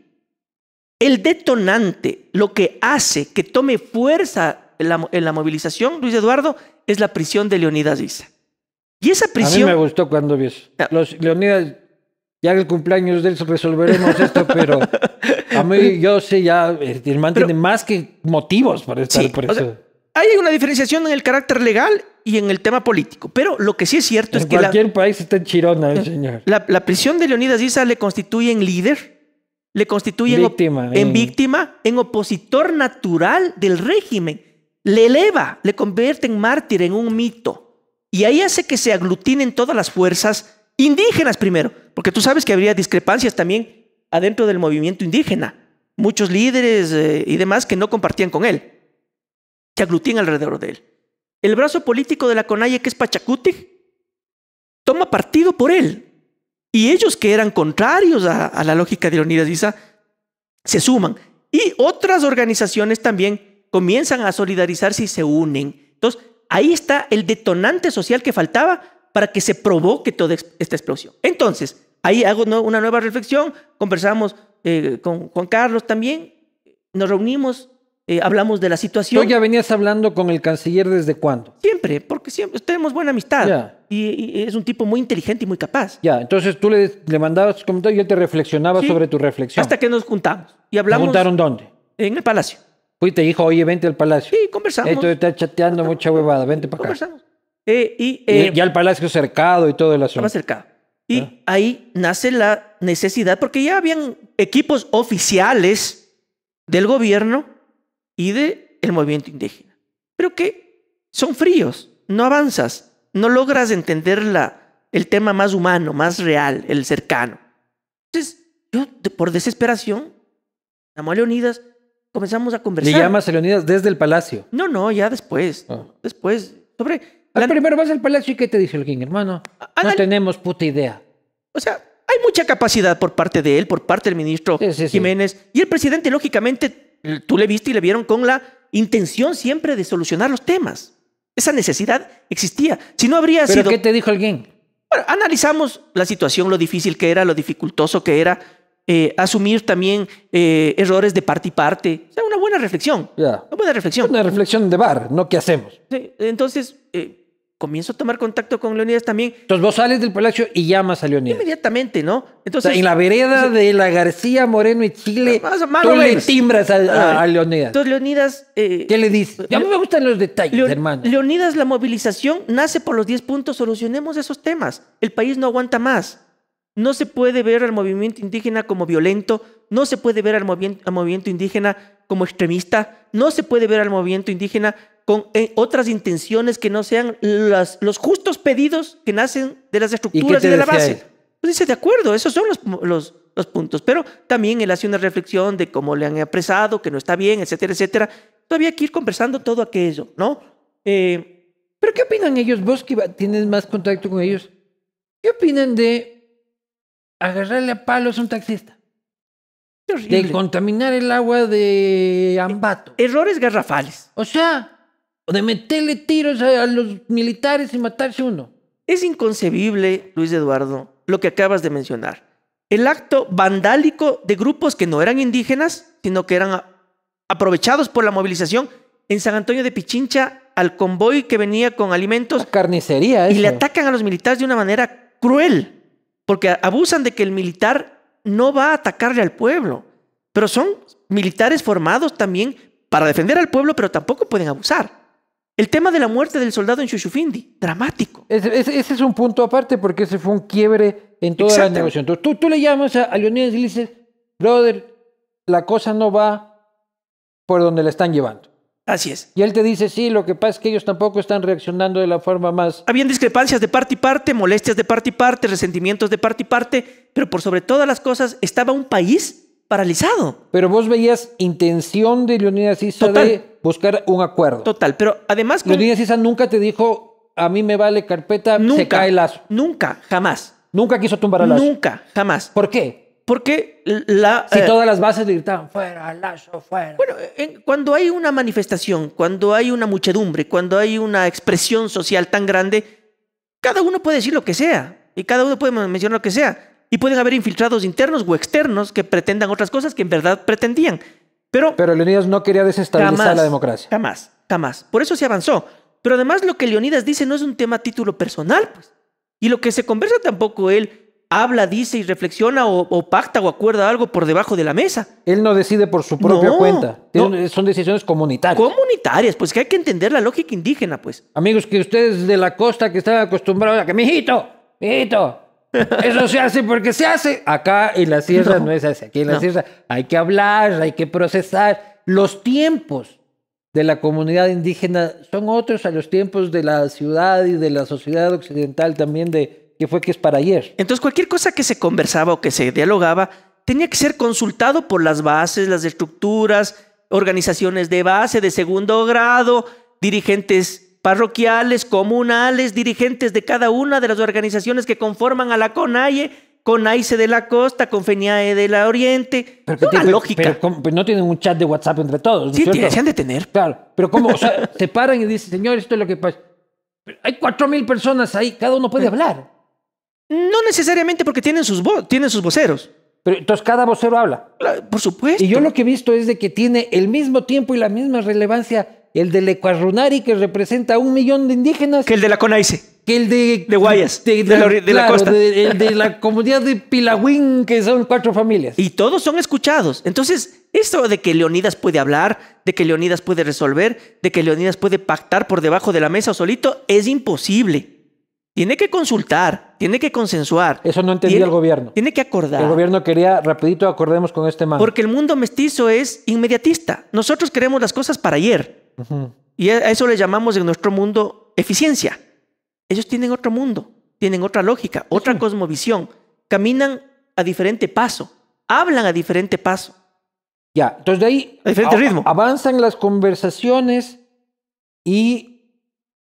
S3: El detonante, lo que hace que tome fuerza en la, movilización, Luis Eduardo, es la prisión de Leonidas
S2: Isa Y esa prisión. A mí me gustó cuando vi eso. Ah. Los Leonidas ya en el cumpleaños de él resolveremos esto, pero a mí, [LAUGHS] yo sé, ya man tiene más que motivos para estar por eso. hay
S3: una diferenciación en el carácter legal y en el tema político, pero lo que sí es cierto es que. cualquier
S2: país está en Chirona, señor.
S3: La, prisión de Leonidas Issa le constituye en líder, le constituye en víctima, en opositor natural del régimen. Le eleva, le convierte en mártir, en un mito. Y ahí hace que se aglutinen todas las fuerzas indígenas primero, porque tú sabes que habría discrepancias también adentro del movimiento indígena, muchos líderes eh, y demás que no compartían con él, se aglutinan alrededor de él. El brazo político de la CONAIE, que es Pachacuti, toma partido por él. Y ellos que eran contrarios a, la lógica de Leonidas Isa, se suman. Y otras organizaciones también comienzan a solidarizarse y se unen. Entonces, ahí está el detonante social que faltaba para que se provoque toda esta explosión. Entonces, ahí hago una nueva reflexión, conversamos eh, con Juan Carlos también, nos reunimos,
S2: eh, hablamos de la situación. ¿Tú ya venías hablando con el canciller desde cuándo? Siempre, porque siempre tenemos buena amistad. Y, es un tipo muy inteligente y muy capaz. Ya, entonces tú le, le mandabas comentarios y te reflexionaba sobre tu reflexión. Hasta que nos juntamos y hablamos. juntaron dónde? En el palacio. te dijo, oye, vente al palacio. Sí, conversamos. Esto está chateando mucha huevada, vente para acá. Conversamos. E, e. y, ya el palacio cercado y todo el asunto. Estaba cercado. Y ah. ahí nace la
S3: necesidad, porque ya habían equipos oficiales del gobierno y del el movimiento indígena, pero que son fríos, no avanzas, no logras entender la, el tema más humano, más real, el cercano. Entonces, yo por desesperación, llamó a Leonidas, comenzamos a conversar. ¿Le llamas
S2: a Leonidas desde el palacio? No, no, ya después, ah. después, sobre Primero vas al palacio y ¿qué te dice alguien, hermano? No tenemos puta idea. O sea, hay mucha capacidad
S3: por parte de él, por parte del ministro Jiménez. Y el presidente, lógicamente, tú le viste y le vieron con la intención siempre de solucionar los temas. Esa necesidad existía. Si no habría ¿Pero sido... qué te dijo alguien? Bueno, analizamos la situación, lo difícil que era, lo dificultoso que era. Eh, asumir también eh, errores de parte y parte. O sea, una buena reflexión.
S2: Una buena reflexión. Una reflexión de bar, no qué hacemos. Entonces, eh, comienzo a tomar contacto con Leonidas también. Entonces vos sales del palacio y llamas a Leonidas. Inmediatamente, ¿no? Entonces, en la vereda de la García Moreno y Chile, tú le timbras a, Leonidas. Entonces
S3: Leonidas... Eh, ¿Qué le
S2: dices? A mí me gustan los detalles, hermano. Leonidas, la movilización nace
S3: por los 10 puntos, solucionemos esos temas. El país no aguanta más. No se puede ver al movimiento indígena como violento, no se puede ver al movimiento indígena como extremista, no se puede ver al movimiento indígena con eh, otras intenciones que no sean las, los justos pedidos que nacen de las estructuras y, de la base. Pues dice, de acuerdo, esos son los, los, los, puntos. Pero también él hace una reflexión de cómo le han apresado, que no está bien, etcétera,
S2: etcétera. Todavía hay que ir conversando todo aquello, ¿no? Eh, ¿Pero qué opinan ellos? Vos que tienes más contacto con ellos, ¿qué opinan de agarrarle a palos a un taxista? De contaminar el agua de Ambato. Errores garrafales. O sea, o de meterle tiros a, los militares y
S3: matarse uno. Es inconcebible, Luis Eduardo, lo que acabas de mencionar. El acto vandálico de grupos que no eran indígenas, sino que eran aprovechados por la movilización en San Antonio de Pichincha al convoy que venía con alimentos. carnicería, Y le atacan a los militares de una manera cruel, porque abusan de que el militar no va a atacarle al pueblo. Pero son militares formados también para defender al pueblo, pero tampoco pueden abusar. El tema de la muerte del soldado en Shushufindi,
S2: dramático. Ese, es un punto aparte porque ese fue un quiebre en toda la negociación. tú, tú le llamas a, Leonidas y le dices, brother, la cosa no va por donde la están llevando. Así es. Y él te dice, sí, lo que pasa es que ellos tampoco están reaccionando de la forma más... Habían discrepancias de parte y parte, molestias de parte y parte, resentimientos de parte y parte, pero por sobre todas las cosas estaba un país paralizado. Pero vos veías intención de Leonidas y Total buscar un acuerdo. Total, pero además... Leonidas esa nunca te dijo, a mí me vale carpeta, nunca, se cae lazo. Nunca, jamás. Nunca quiso tumbar a Lazo. Nunca, jamás. ¿Por qué? Porque la... Si eh, todas las bases le gritaban, fuera, Lazo, fuera. Bueno,
S3: cuando hay una manifestación, cuando hay una muchedumbre, cuando hay una expresión social tan grande, cada uno puede decir lo que sea y cada uno puede mencionar lo que sea. Y pueden haber infiltrados internos o externos que pretendan otras cosas que en verdad pretendían. Pero, pero Leonidas no quería desestabilizar la democracia. Jamás, jamás. Por eso se avanzó. Pero además lo que Leonidas dice no es un tema a título personal, pues. Y lo que se conversa tampoco él habla, dice y reflexiona o, pacta o acuerda algo por debajo de la mesa. Él no decide por su propia cuenta. Son decisiones
S2: comunitarias. Comunitarias, pues que hay que entender la lógica indígena, pues. Amigos, que ustedes de la costa que están acostumbrados a que, mijito, mijito, eso se hace porque se hace. Acá en la sierra no, es así. Aquí en la sierra hay que hablar, hay que procesar. Los tiempos de la comunidad indígena son otros a los tiempos de la ciudad y de la sociedad occidental también de que fue que es para ayer.
S3: Entonces cualquier cosa que se conversaba o que se dialogaba tenía que ser consultado por las bases, las estructuras, organizaciones de base de segundo grado, dirigentes parroquiales, comunales, dirigentes de cada una de las organizaciones que conforman a la CONAIE, CONAICE de la Costa,
S2: CONFENIAE de la Oriente. Pero, lógica. Pero, no tienen un chat de WhatsApp entre todos. sí, se han de tener. Claro, pero cómo [LAUGHS] se paran y dicen, señor, esto es lo que pasa. Hay cuatro mil personas ahí, cada uno puede hablar. No necesariamente porque tienen sus, tienen sus voceros. Pero entonces cada vocero habla. Por supuesto. Y yo lo que he visto es de que tiene el mismo tiempo y la misma relevancia el de Lecuarrunari, que representa a un millón de indígenas. Que el de la Conaice. Que el de... De Guayas, de, la, costa. el de la comunidad de Pilagüín, que
S3: son cuatro familias. Y todos son escuchados. Entonces, esto de que Leonidas puede hablar, de que Leonidas puede resolver, de que Leonidas puede pactar por debajo de la mesa o solito, es imposible. Tiene que consultar, tiene que consensuar. Eso no entendía el gobierno. Tiene que acordar. El
S2: gobierno quería, rapidito, acordemos con este man. Porque
S3: el mundo mestizo es inmediatista. Nosotros queremos las cosas para ayer. Y a eso le llamamos en nuestro mundo eficiencia. Ellos tienen otro mundo, tienen otra lógica, otra cosmovisión. Caminan a diferente
S2: paso, hablan a diferente paso. Ya, entonces de ahí diferente ritmo. avanzan las conversaciones y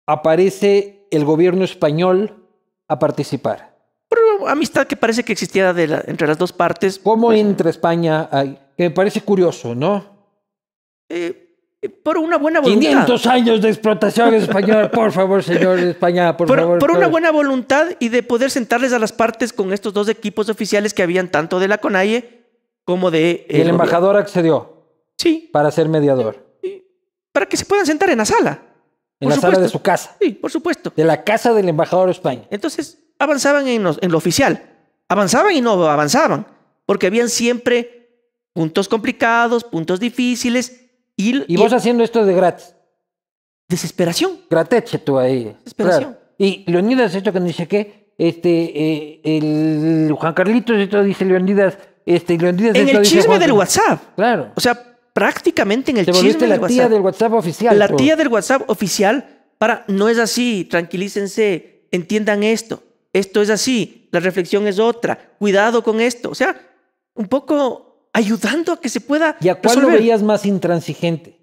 S2: aparece el gobierno español a participar. amistad que parece que existía entre las dos partes. ¿Cómo pues, entra España? Que me parece curioso, ¿no?
S3: Eh, eh, por una buena voluntad. 500
S2: años de explotación española, por favor, señor de España, por, favor. Por una buena
S3: voluntad y de poder sentarles a las partes con estos dos equipos oficiales que habían tanto
S2: de la CONAIE como de... Eh, el embajador accedió. Sí. Para ser mediador. para que se puedan sentar en la sala. En la sala de su casa. Sí, por supuesto. De la casa
S3: del embajador de España. Entonces avanzaban en lo oficial. Avanzaban y no avanzaban. Porque habían siempre puntos complicados, puntos difíciles y,
S2: vos haciendo esto de gratis. Desesperación. Grateche tú ahí. Desesperación. Y Leonidas, esto que dice que, este, eh, el Juan Carlitos, esto dice Leonidas, este, En el chisme del WhatsApp. Claro. O sea, prácticamente en el chisme del la tía del WhatsApp oficial. La tía
S3: del WhatsApp oficial para, no es así, tranquilícense, entiendan esto, esto es así, la reflexión es otra, cuidado con esto. O sea, un poco ayudando a que se pueda. ¿Y a veías
S2: más intransigente?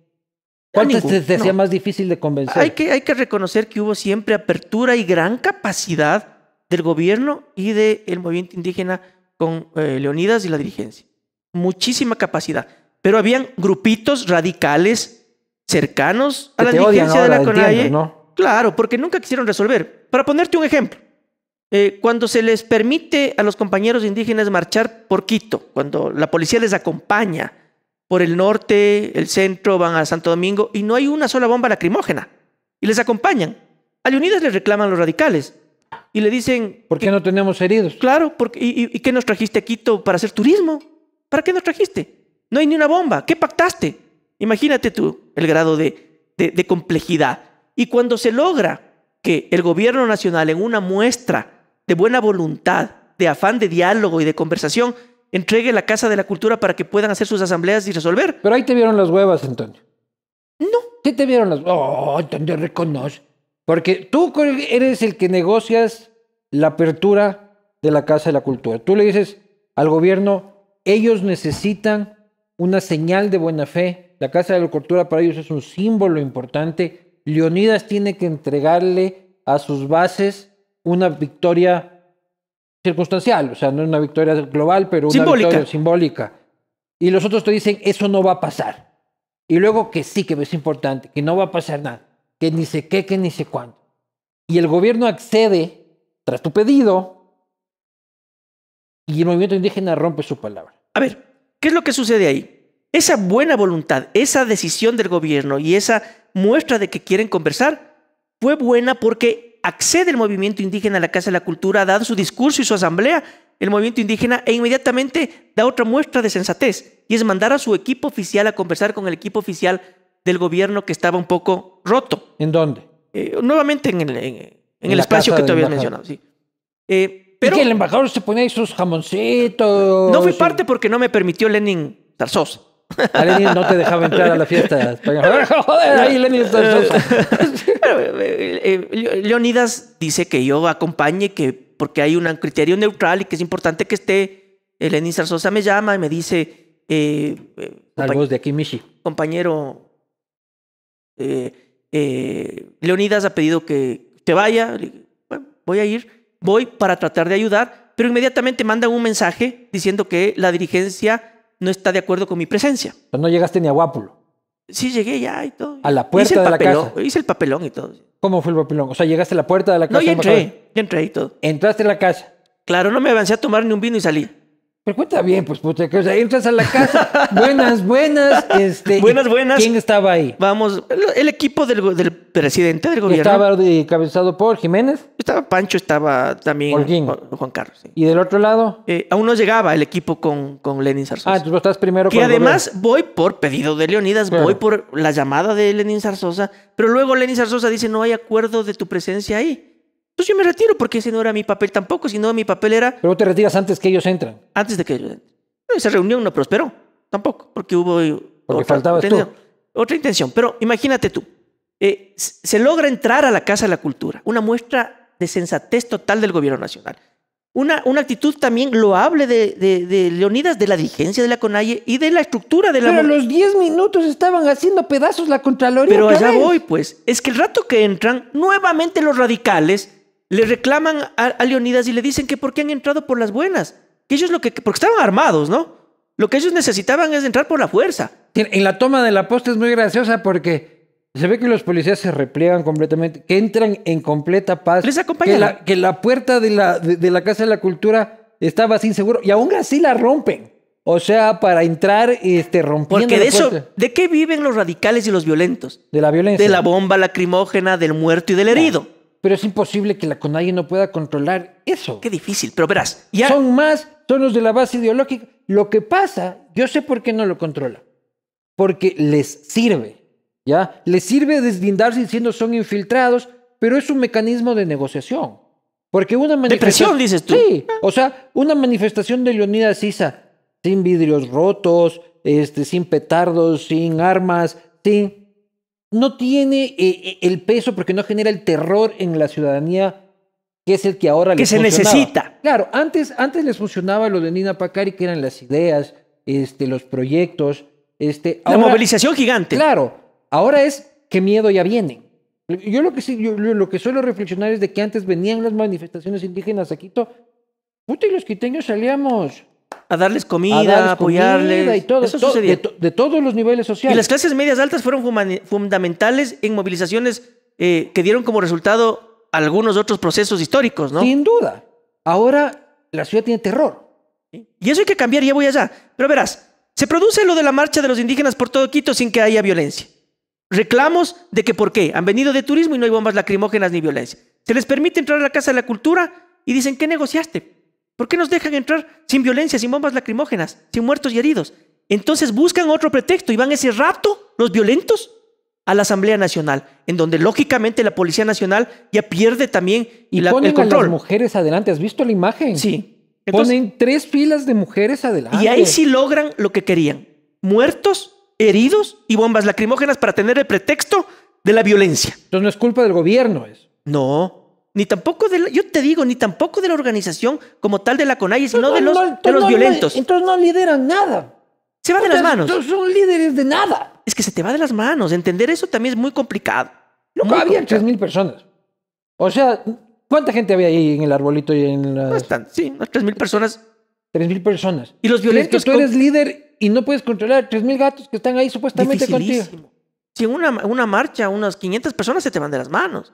S2: ¿Cuál te, decía más difícil de convencer? Hay
S3: que, reconocer que hubo siempre apertura y gran capacidad del gobierno y del movimiento indígena con eh, Leonidas y la dirigencia. Muchísima capacidad. Pero habían grupitos radicales cercanos a la dirigencia de la CONAIE. Claro, porque nunca quisieron resolver. Para ponerte un ejemplo, eh, cuando se les permite a los compañeros indígenas marchar por Quito, cuando la policía les acompaña por el norte, el centro, van a Santo Domingo y no hay una sola bomba lacrimógena y les acompañan. A Leonidas les reclaman los radicales y le dicen... ¿Por qué no tenemos heridos? Claro, porque, y, qué nos trajiste a Quito para hacer turismo? ¿Para qué nos trajiste? No hay ni una bomba. ¿Qué pactaste? Imagínate tú el grado de complejidad. Y cuando se logra que el gobierno nacional en una muestra de buena voluntad, de afán de diálogo y de conversación, entregue la Casa de la Cultura para que puedan hacer sus asambleas y resolver. Pero ahí te vieron las huevas, Antonio.
S2: No. ¿Qué te vieron las huevas. Oh, Antonio, reconoce. Porque tú eres el que negocias la apertura de la Casa de la Cultura. Tú le dices al gobierno, ellos necesitan una señal de buena fe. La Casa de la Cultura para ellos es un símbolo importante. Leonidas tiene que entregarle a sus bases una victoria circunstancial, o sea, no es una victoria global, pero una victoria simbólica. Y los otros te dicen, eso no va a pasar. Y luego que sí, que es importante, que no va a pasar nada, que ni sé qué, que ni sé cuándo. Y el gobierno accede tras tu pedido y el movimiento indígena rompe su palabra. A ver, ¿qué es
S3: lo que sucede ahí? Esa buena voluntad, esa decisión del gobierno y esa muestra de que quieren conversar fue buena porque accede el movimiento indígena a la Casa de la Cultura da su discurso y su asamblea, el movimiento indígena, e inmediatamente da otra muestra de sensatez, y es mandar a su equipo oficial a conversar con el equipo oficial del gobierno que estaba un poco roto. ¿En dónde? Eh, nuevamente en el, en, el espacio que tú habías mencionado, sí. Eh, pero, el embajador se ponía esos sus jamoncitos? No fui parte porque no me permitió Lenin Tarzós. A [LAUGHS] no te dejaba entrar a la fiesta.
S2: [LAUGHS] [LAUGHS] Joder, ahí eh,
S3: eh, eh, Leonidas dice que yo acompañe, que porque hay un criterio neutral y que es importante que esté. Lenin Zarzosa me llama y me dice... Eh, de aquí, Michi. Compañero, Leonidas ha pedido que te vaya. voy a ir. Voy para tratar de ayudar, pero inmediatamente manda un mensaje diciendo que la dirigencia no está de acuerdo con mi presencia. no llegaste ni a Guápulo. Sí, llegué ya y todo. A la puerta de la casa. Hice el papelón y todo. ¿Cómo fue el papelón? O sea, llegaste a la puerta de la casa. No, ya entré, ya entré y todo. Entraste a la casa. Claro, no me avancé a tomar ni un vino y salí. Pero cuenta
S2: bien, pues puta, que, o sea, entras a la casa, [LAUGHS] buenas, buenas, este. Buenas, buenas. ¿Quién estaba ahí? Vamos, el equipo del, presidente del gobierno. Estaba encabezado por Jiménez.
S3: Estaba Pancho, estaba también Juan Carlos. ¿Y del otro lado? Eh, aún no llegaba el equipo con, con Lenin Zarzosa. Ah, tú estás primero que además voy por pedido de Leonidas, voy por la llamada de Lenin Zarzosa, pero luego Lenin Zarzosa dice, no hay acuerdo de tu presencia ahí. Entonces pues yo me retiro porque ese no era mi papel tampoco, sino mi papel era... Pero te retiras antes que ellos entran. Antes de que ellos entren. esa reunión no prosperó tampoco, porque hubo... Porque otra, intención. Pero imagínate tú, eh, se logra entrar a la Casa de la Cultura, una muestra de sensatez total del gobierno nacional. Una, una actitud también loable de, de, Leonidas, de la diligencia de la CONAIE y de la estructura de la... Pero los
S2: 10 minutos estaban haciendo pedazos la Contraloría. Pero allá voy,
S3: pues. Es que el rato que entran, nuevamente los radicales le reclaman a, Leonidas y le dicen que por qué han entrado por las buenas. Que ellos lo que. Porque estaban
S2: armados, ¿no? Lo que ellos necesitaban es entrar por la fuerza. En la toma de la posta es muy graciosa porque se ve que los policías se repliegan completamente, que entran en completa paz. Les acompañan. Que la, puerta de la, de, la Casa de la Cultura estaba sin seguro y aún así la rompen. O sea, para entrar este, rompiendo. Porque de eso, ¿de qué viven los radicales y los violentos? De la violencia. De la bomba lacrimógena, del muerto y del herido pero es imposible que la alguien no pueda controlar eso. Qué difícil, pero verás. Son más, son los de la base ideológica. Lo que pasa, yo sé por qué no lo controla. Porque les sirve, ¿ya? Les sirve deslindarse diciendo son infiltrados, pero es un mecanismo de negociación. Porque una manifestación. Depresión, dices tú. Sí, o sea, una manifestación de Leonidas Sisa, sin vidrios rotos, este, sin petardos, sin armas, sin no tiene eh, eh, el peso porque no genera el terror en la ciudadanía que es el que ahora que se necesita. Claro, antes, antes les funcionaba lo de Nina Pacari, que eran las ideas, este, los proyectos. Este, la movilización gigante. Claro, ahora es qué miedo ya vienen. Yo lo que yo, lo que suelo reflexionar es de que antes venían las manifestaciones indígenas a Quito, puta, y los quiteños salíamos a darles
S3: comida, a apoyarles. Eso de,
S2: todos los niveles sociales. Y las clases
S3: medias altas fueron fundamentales en movilizaciones eh, que dieron como resultado algunos otros procesos históricos, ¿no? Sin duda. Ahora
S2: la ciudad tiene terror.
S3: Y eso hay que cambiar, ya voy allá. Pero verás, se produce lo de la marcha de los indígenas por todo Quito sin que haya violencia. Reclamos de que por qué. Han venido de turismo y no hay bombas lacrimógenas ni violencia. Se les permite entrar a la Casa de la Cultura y dicen, ¿qué negociaste? ¿Por qué nos dejan entrar sin violencia, sin bombas lacrimógenas, sin muertos y heridos? Entonces buscan otro pretexto y van ese rapto, los violentos, a la Asamblea Nacional, en donde lógicamente la Policía Nacional ya pierde también y, ponen el control. A las
S2: mujeres adelante, ¿has visto la imagen? Sí. ponen tres filas de mujeres adelante. Y ahí sí
S3: logran lo que querían. Muertos, heridos y bombas lacrimógenas para tener el pretexto de la violencia. Entonces no es culpa del gobierno eso. No, ni tampoco de la, yo te digo, ni tampoco de la organización como tal de la CONAIE, sino de los, de los violentos. entonces no lideran nada. Se va de las manos. No son
S2: líderes de nada.
S3: Es que se te va de las manos.
S2: Entender eso también es muy complicado. No, había 3.000 personas. O sea, ¿cuánta gente había ahí en el arbolito y en las... sí, unas mil personas. 3.000 personas. Y los violentos... tú eres líder y no puedes controlar 3.000 gatos que están ahí supuestamente contigo. Si en una, una marcha unas 500 personas se te van de las manos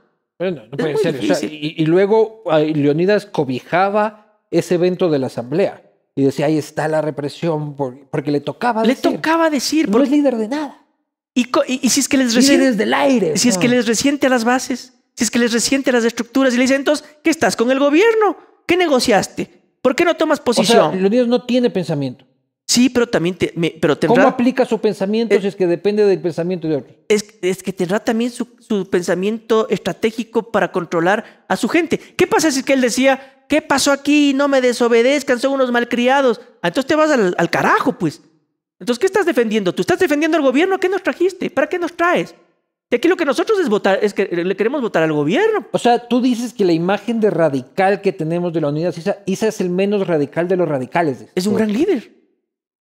S2: y, luego Leonidas cobijaba ese evento de la asamblea y decía, ahí está la represión, porque, le tocaba decir. tocaba decir. No es líder de nada. Y, si
S3: es que les resiente... aire. Si es que les resiente a las bases, si es que les resiente a las estructuras y le dicen, entonces, ¿qué estás con el gobierno? ¿Qué negociaste? ¿Por qué no tomas posición? O sea,
S2: Leonidas no tiene
S3: pensamiento. Sí, pero también pero ¿Cómo aplica su pensamiento es, eh, si es que depende del pensamiento de otro? Es, que tendrá también su, pensamiento estratégico para controlar a su gente. ¿Qué pasa si es que él decía, ¿qué pasó aquí? No me desobedezcan, son unos malcriados. Ah, entonces te vas al, carajo, pues. Entonces, ¿qué estás defendiendo? ¿Tú estás defendiendo al gobierno? ¿Qué nos trajiste? ¿Para qué nos
S2: traes? De aquí lo que nosotros es votar, es que le queremos votar al gobierno. O sea, tú dices que la imagen de radical que tenemos de la unidad Isa, Isa es el menos radical de los radicales. Es un gran líder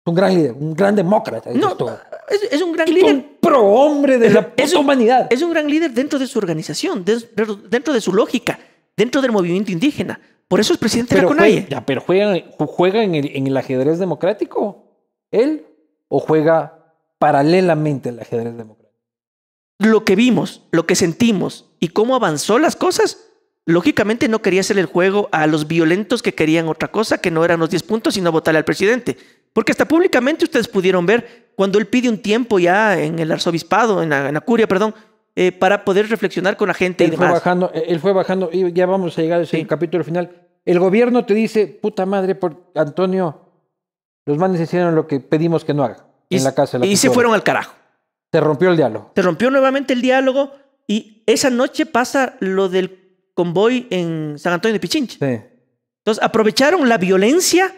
S2: un gran líder, un gran demócrata. es, un gran líder. Un pro-hombre
S3: de la humanidad. Es un gran líder dentro de su organización, dentro, de su lógica, dentro del movimiento indígena. Por eso es presidente de la juega,
S2: pero juega, en, el, ajedrez democrático, él, o juega paralelamente al ajedrez democrático.
S3: Lo que vimos, lo que sentimos y cómo avanzó las cosas, lógicamente no quería hacer el juego a los violentos que querían otra cosa, que no eran los 10 puntos, sino votarle al presidente porque hasta públicamente ustedes pudieron ver cuando él pide un tiempo ya en el arzobispado, en la, curia, perdón, eh, para poder
S2: reflexionar con la gente él y demás. Fue bajando, eh, él fue bajando, y ya vamos a llegar a ese capítulo final. El gobierno te dice, puta madre, por Antonio, los manes hicieron lo que pedimos que no haga en la casa. la y se fueron al carajo. Se rompió el diálogo. Se
S3: rompió nuevamente el diálogo y esa noche pasa lo del convoy en San Antonio de Pichinche. Sí. Entonces aprovecharon la violencia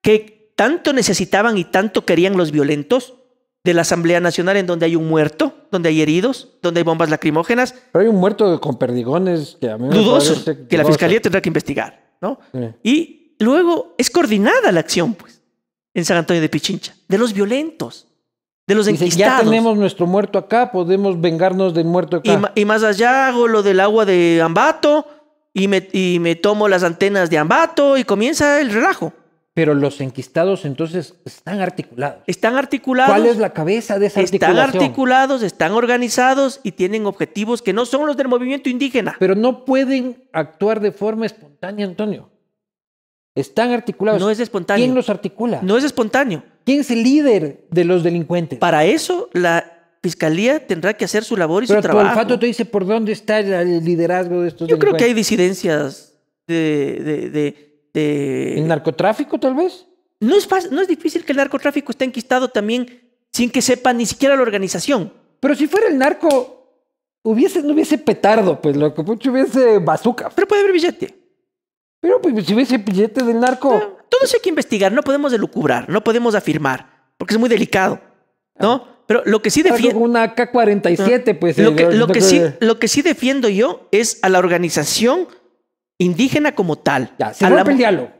S3: que tanto necesitaban y tanto querían los violentos de la Asamblea Nacional en donde hay un muerto, donde hay heridos, donde hay bombas lacrimógenas. Pero hay un muerto con perdigones que a mí me que la Fiscalía tendrá que investigar, ¿no? Y luego es coordinada la acción, pues, en San Antonio de Pichincha, de los violentos, de los enquistados. ya tenemos
S2: nuestro muerto acá, podemos vengarnos del muerto acá.
S3: Y, más allá hago lo del agua de Ambato y me tomo las antenas de Ambato y comienza el relajo. Pero los enquistados entonces están articulados. Están articulados. ¿Cuál es
S2: la cabeza de esa Están
S3: articulados, están organizados y tienen objetivos que no son los del movimiento indígena. Pero no pueden actuar de forma espontánea, Antonio. Están articulados. No es espontáneo. ¿Quién los articula? No es espontáneo. ¿Quién es el líder de los delincuentes? Para eso la fiscalía tendrá que hacer su labor y su trabajo. Pero el
S2: te dice por dónde está el liderazgo de estos Yo creo que hay
S3: disidencias de este, ¿El narcotráfico tal vez? No es, no es difícil que el narcotráfico esté enquistado también sin que sepa ni siquiera la organización. Pero si fuera
S2: el narco, hubiese, no hubiese petardo, pues lo que hubiese bazooka. Pero puede haber billete. Pero pues si hubiese billete del narco. todo eso hay que investigar, no podemos delucubrar,
S3: no podemos afirmar, porque es muy delicado, ¿no? Ah. Pero lo que sí defiendo. Una K-47, pues. Lo eh, que, que sí, lo que sí defiendo yo es a la organización indígena como tal. Ya, se rompe el diálogo.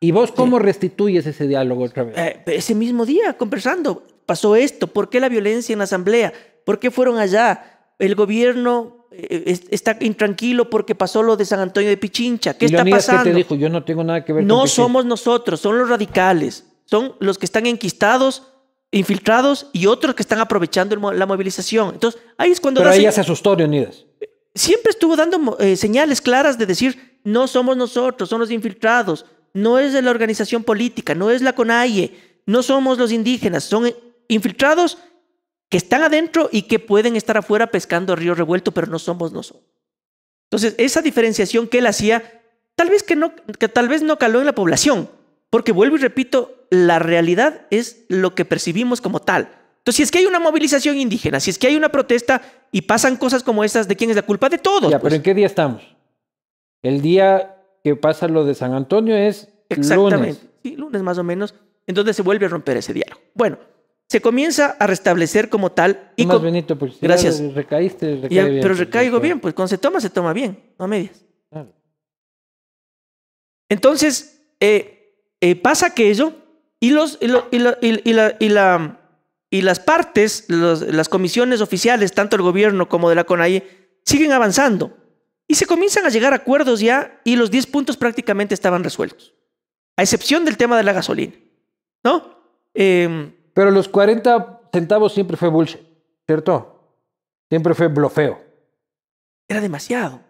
S3: ¿Y vos cómo restituyes ese diálogo otra vez? Eh, ese mismo día, conversando. Pasó esto. ¿Por qué la violencia en la asamblea? ¿Por qué fueron allá? El gobierno eh, está intranquilo porque pasó lo de San Antonio de Pichincha. ¿Qué está pasando? Que te dijo,
S2: yo no tengo nada que ver no somos
S3: nosotros, son los radicales. Son los que están enquistados infiltrados y otros que están aprovechando la movilización. Entonces, ahí es cuando... Pero se
S2: asustó, Leonidas
S3: siempre estuvo dando eh, señales claras de decir, no somos nosotros, son los infiltrados, no es de la organización política, no es la CONAIE, no somos los indígenas, son eh, infiltrados que están adentro y que pueden estar afuera pescando río revuelto, pero no somos nosotros. Entonces, esa diferenciación que él hacía, tal vez que no, que tal vez no caló en la población, porque vuelvo y repito, la realidad es lo que percibimos como tal. Entonces, si es que hay una movilización indígena, si es que hay una protesta y pasan cosas como estas, ¿de quién es la culpa? De todos. Ya, pero pues. ¿en qué día estamos? El día que pasa lo de San Antonio es Exactamente. Sí, lunes más o menos. Entonces se vuelve a romper ese diálogo. Bueno, se comienza a restablecer como tal. Y Benito, pues, gracias.
S2: pero pues,
S3: recaigo bien, pues cuando se toma, se toma bien, no a medias. Entonces, eh, eh, pasa aquello y, los, y la y las partes, las comisiones oficiales, tanto del gobierno como de la CONAIE, siguen avanzando. Y se comienzan a llegar a acuerdos ya y los 10 puntos prácticamente estaban resueltos. A excepción del tema de la gasolina.
S2: ¿No? Em, pero los 40 centavos siempre fue bullshit, ¿cierto? Siempre fue blofeo. Era demasiado.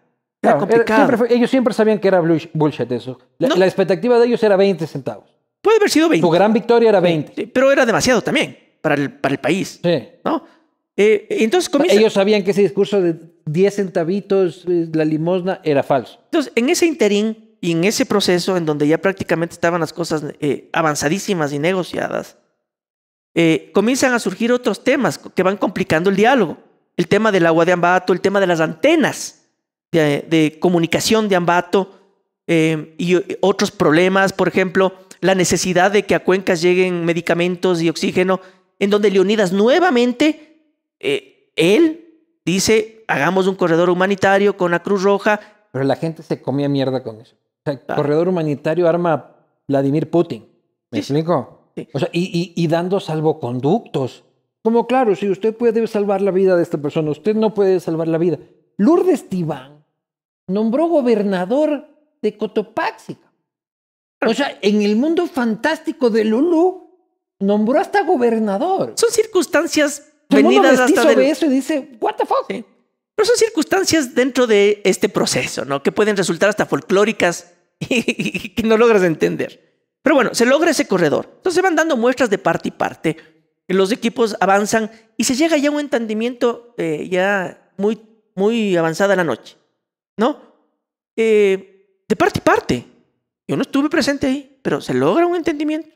S2: Era complicado. ellos siempre sabían que era bullshit eso. La, expectativa de ellos era 20 centavos. Puede haber sido 20. Su gran victoria era 20. pero era demasiado también para el, para el país. ¿no? Eh, entonces Ellos sabían que ese discurso de 10 centavitos, eh, la limosna, era falso. Entonces, en
S3: ese interín y en ese proceso en donde ya prácticamente estaban las cosas eh, avanzadísimas y negociadas, comienzan a surgir otros temas que van complicando el diálogo. El tema del agua de Ambato, el tema de las antenas de comunicación de Ambato y otros problemas, por ejemplo, la necesidad de que a cuencas lleguen medicamentos y oxígeno en donde Leonidas nuevamente, eh, él dice, hagamos un corredor humanitario con la Cruz Roja. Pero la gente se comía
S2: mierda con eso. O corredor humanitario arma Vladimir Putin. ¿Me explico? O sea, y, dando salvoconductos. Como claro, si usted puede salvar la vida de esta persona, usted no puede salvar la vida. Lourdes Tibán nombró gobernador de Cotopaxi. O sea, en el mundo fantástico de Lulu nombró hasta gobernador. Son circunstancias Todo venidas mundo hasta de eso y dice, what the fuck. Pero
S3: son circunstancias dentro de este proceso, ¿no? Que pueden resultar hasta folclóricas [LAUGHS] y que no logras entender. Pero bueno, se logra ese corredor. Entonces se van dando muestras de parte y parte. Los equipos avanzan y se llega ya a un entendimiento eh, ya muy, muy avanzada la noche, ¿no? Eh, de parte y parte. Yo no estuve presente ahí, pero se logra un entendimiento.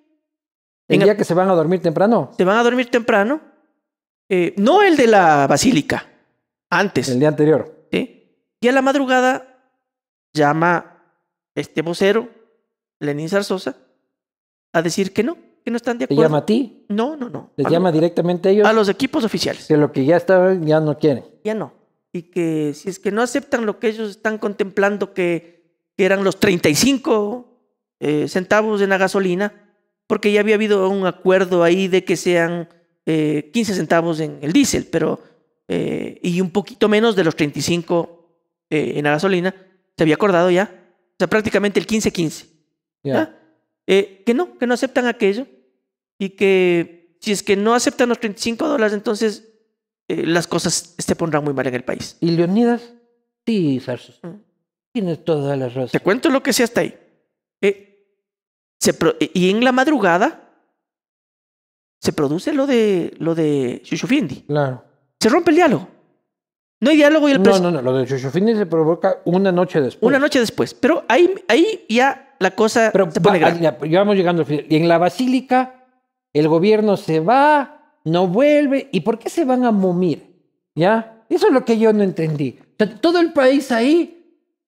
S3: El día que se
S2: van a dormir temprano.
S3: Se van a dormir temprano. Eh, no el de la basílica, antes. El día anterior. ¿sí? Y a la madrugada llama este vocero, Lenín Zarzosa, a decir que no, que no están de acuerdo. ¿Te llama a ti? No, no, no.
S2: ¿Le llama directamente a ellos? A los equipos oficiales. Que lo que ya estaban, ya no quieren.
S3: Ya no. Y que si es que no aceptan lo que ellos están contemplando, que, eran los 35 eh, centavos en la gasolina, porque ya había habido un acuerdo ahí de que sean 15 eh, centavos en el diésel, pero eh, y un poquito menos de los 35 eh, en la gasolina, se había acordado ya. O sea, prácticamente el 15-15. Yeah. que no, que no aceptan aquello y que si es que no aceptan los 35 dólares, entonces eh, las cosas se pondrán muy mal en el país.
S2: ¿Y Leonidas? Sí, Sarsos. Mm. Tienes toda la
S3: razón. Te cuento lo que sé hasta ahí. Eh, y en la madrugada se produce lo de lo de Claro. Se rompe el diálogo.
S2: No hay diálogo y el No, no, no. Lo de Shushufindi se provoca una noche después. Una noche después. Pero ahí, ahí ya la cosa se pone grave. Ya, vamos llegando al Y en la basílica, el gobierno se va, no vuelve. ¿Y por qué se van a momir? ¿Ya? Eso es lo que yo no entendí. todo el país ahí.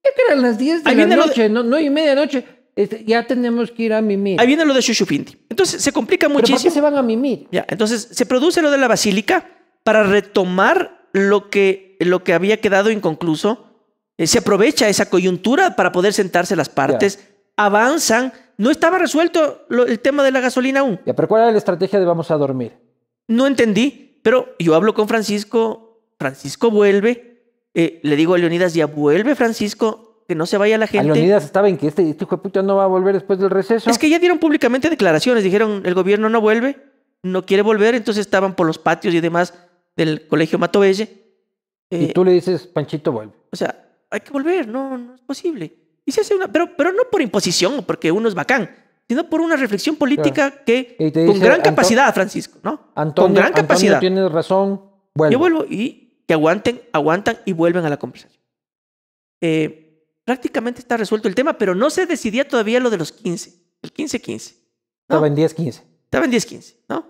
S2: qué que eran las 10 de la noche, no, no y media noche este, ya tenemos que ir a mimir. Ahí
S3: viene lo de Shushufindi. Entonces se complica muchísimo. ¿Pero ¿Por qué se
S2: van a mimir?
S3: Ya, entonces se produce lo de la basílica para retomar lo que, lo que había quedado inconcluso. Eh, se aprovecha esa coyuntura para poder sentarse las partes. Avanzan. No estaba resuelto el tema de la gasolina aún.
S2: Ya, pero ¿cuál era la estrategia de vamos a dormir?
S3: No entendí, pero yo hablo con Francisco. Francisco vuelve. Eh, le digo a Leonidas, ya vuelve Francisco, que no se vaya la gente.
S2: A estaba en que este, este hijo de puta no va a volver después del receso. Es que
S3: ya dieron públicamente declaraciones, dijeron el gobierno no vuelve, no quiere volver, entonces estaban por los patios y demás del colegio Matovelle. y eh, tú le dices, Panchito vuelve. O sea, hay que volver, no, no es posible. Y se hace una, pero, pero no por imposición, porque uno es bacán, sino por una reflexión política que con gran capacidad, Francisco, ¿no? Antonio, con gran capacidad.
S2: tienes razón, Yo vuelvo
S3: y que aguanten, aguantan y vuelven a la conversación. Eh, prácticamente está resuelto el tema, pero no se decidía todavía lo de los 15, el 15-15. ¿no? Estaba en 10-15. Estaba en 10-15, ¿no?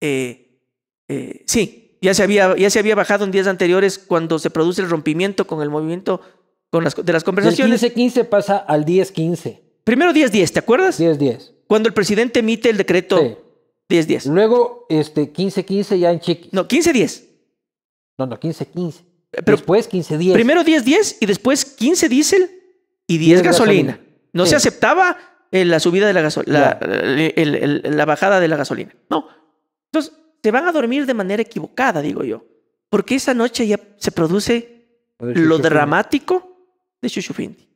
S3: Eh, eh, sí, ya se, había, ya se había bajado en días anteriores cuando se produce el rompimiento con el movimiento de las conversaciones. El 15-15 pasa al 10-15. Primero 10-10, ¿te acuerdas? 10-10. Cuando el presidente emite el decreto 10-10. Luego, este, 15-15 ya en chiqui. No, 15-10.
S2: No, no, 15-15
S3: después 15 10. Primero 10 10 y después 15 diésel y 10, gasolina. No se aceptaba eh, la subida de la gasolina,
S2: la,
S3: bajada de la gasolina. No. Entonces, se van a dormir de manera equivocada, digo yo.
S2: Porque esa noche ya se produce lo dramático de Chuchufindi.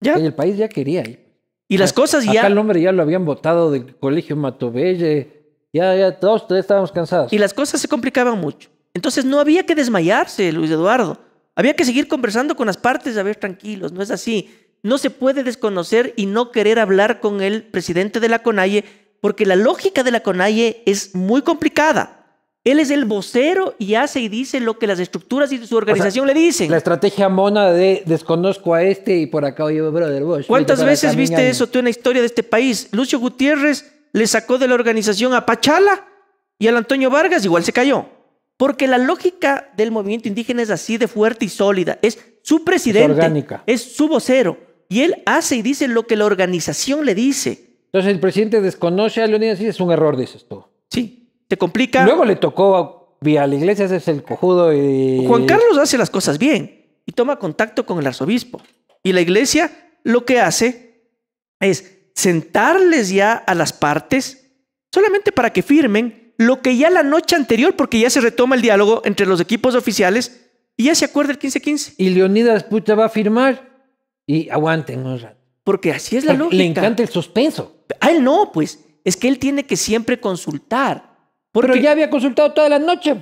S2: ¿Ya? el país ya quería ir. Y las cosas ya. Acá el hombre ya lo habían votado del colegio Matobelle. Ya, ya, todos, todos estábamos cansados. Y las cosas se complicaban mucho. Entonces no
S3: había que desmayarse, Luis Eduardo. Había que seguir conversando con las partes, a ver, tranquilos, no es así. No se puede desconocer y no querer hablar con el presidente de la CONAIE, porque la lógica de la CONAIE es muy complicada. Él es el vocero y hace y dice lo que las estructuras y su organización
S2: le dicen. La estrategia mona de desconozco a este y por acá oye, brother Bush. ¿Cuántas veces viste eso
S3: tú en la historia de este país? Lucio Gutiérrez le sacó de la organización a Pachala y al Antonio Vargas igual se cayó. Porque la lógica del movimiento indígena es así de fuerte y sólida. Es su presidente, es, su vocero.
S2: Y él hace y dice lo que la organización le dice. Entonces el presidente desconoce a Leonidas y es un error, dices tú. Sí, te complica. Luego le tocó vía la iglesia, es el cojudo y... Juan Carlos hace las cosas bien y toma contacto con el arzobispo. Y la iglesia
S3: lo que hace es sentarles ya a las partes solamente para que firmen lo que ya la noche anterior, porque ya se retoma el diálogo entre los equipos oficiales y ya se acuerda el 15-15. Y Leonidas Pucha va a firmar y aguanten un rato. Porque así es la lógica. Le encanta el suspenso. A él no, pues. Es que él tiene que siempre consultar. Porque... Pero ya había consultado toda la noche.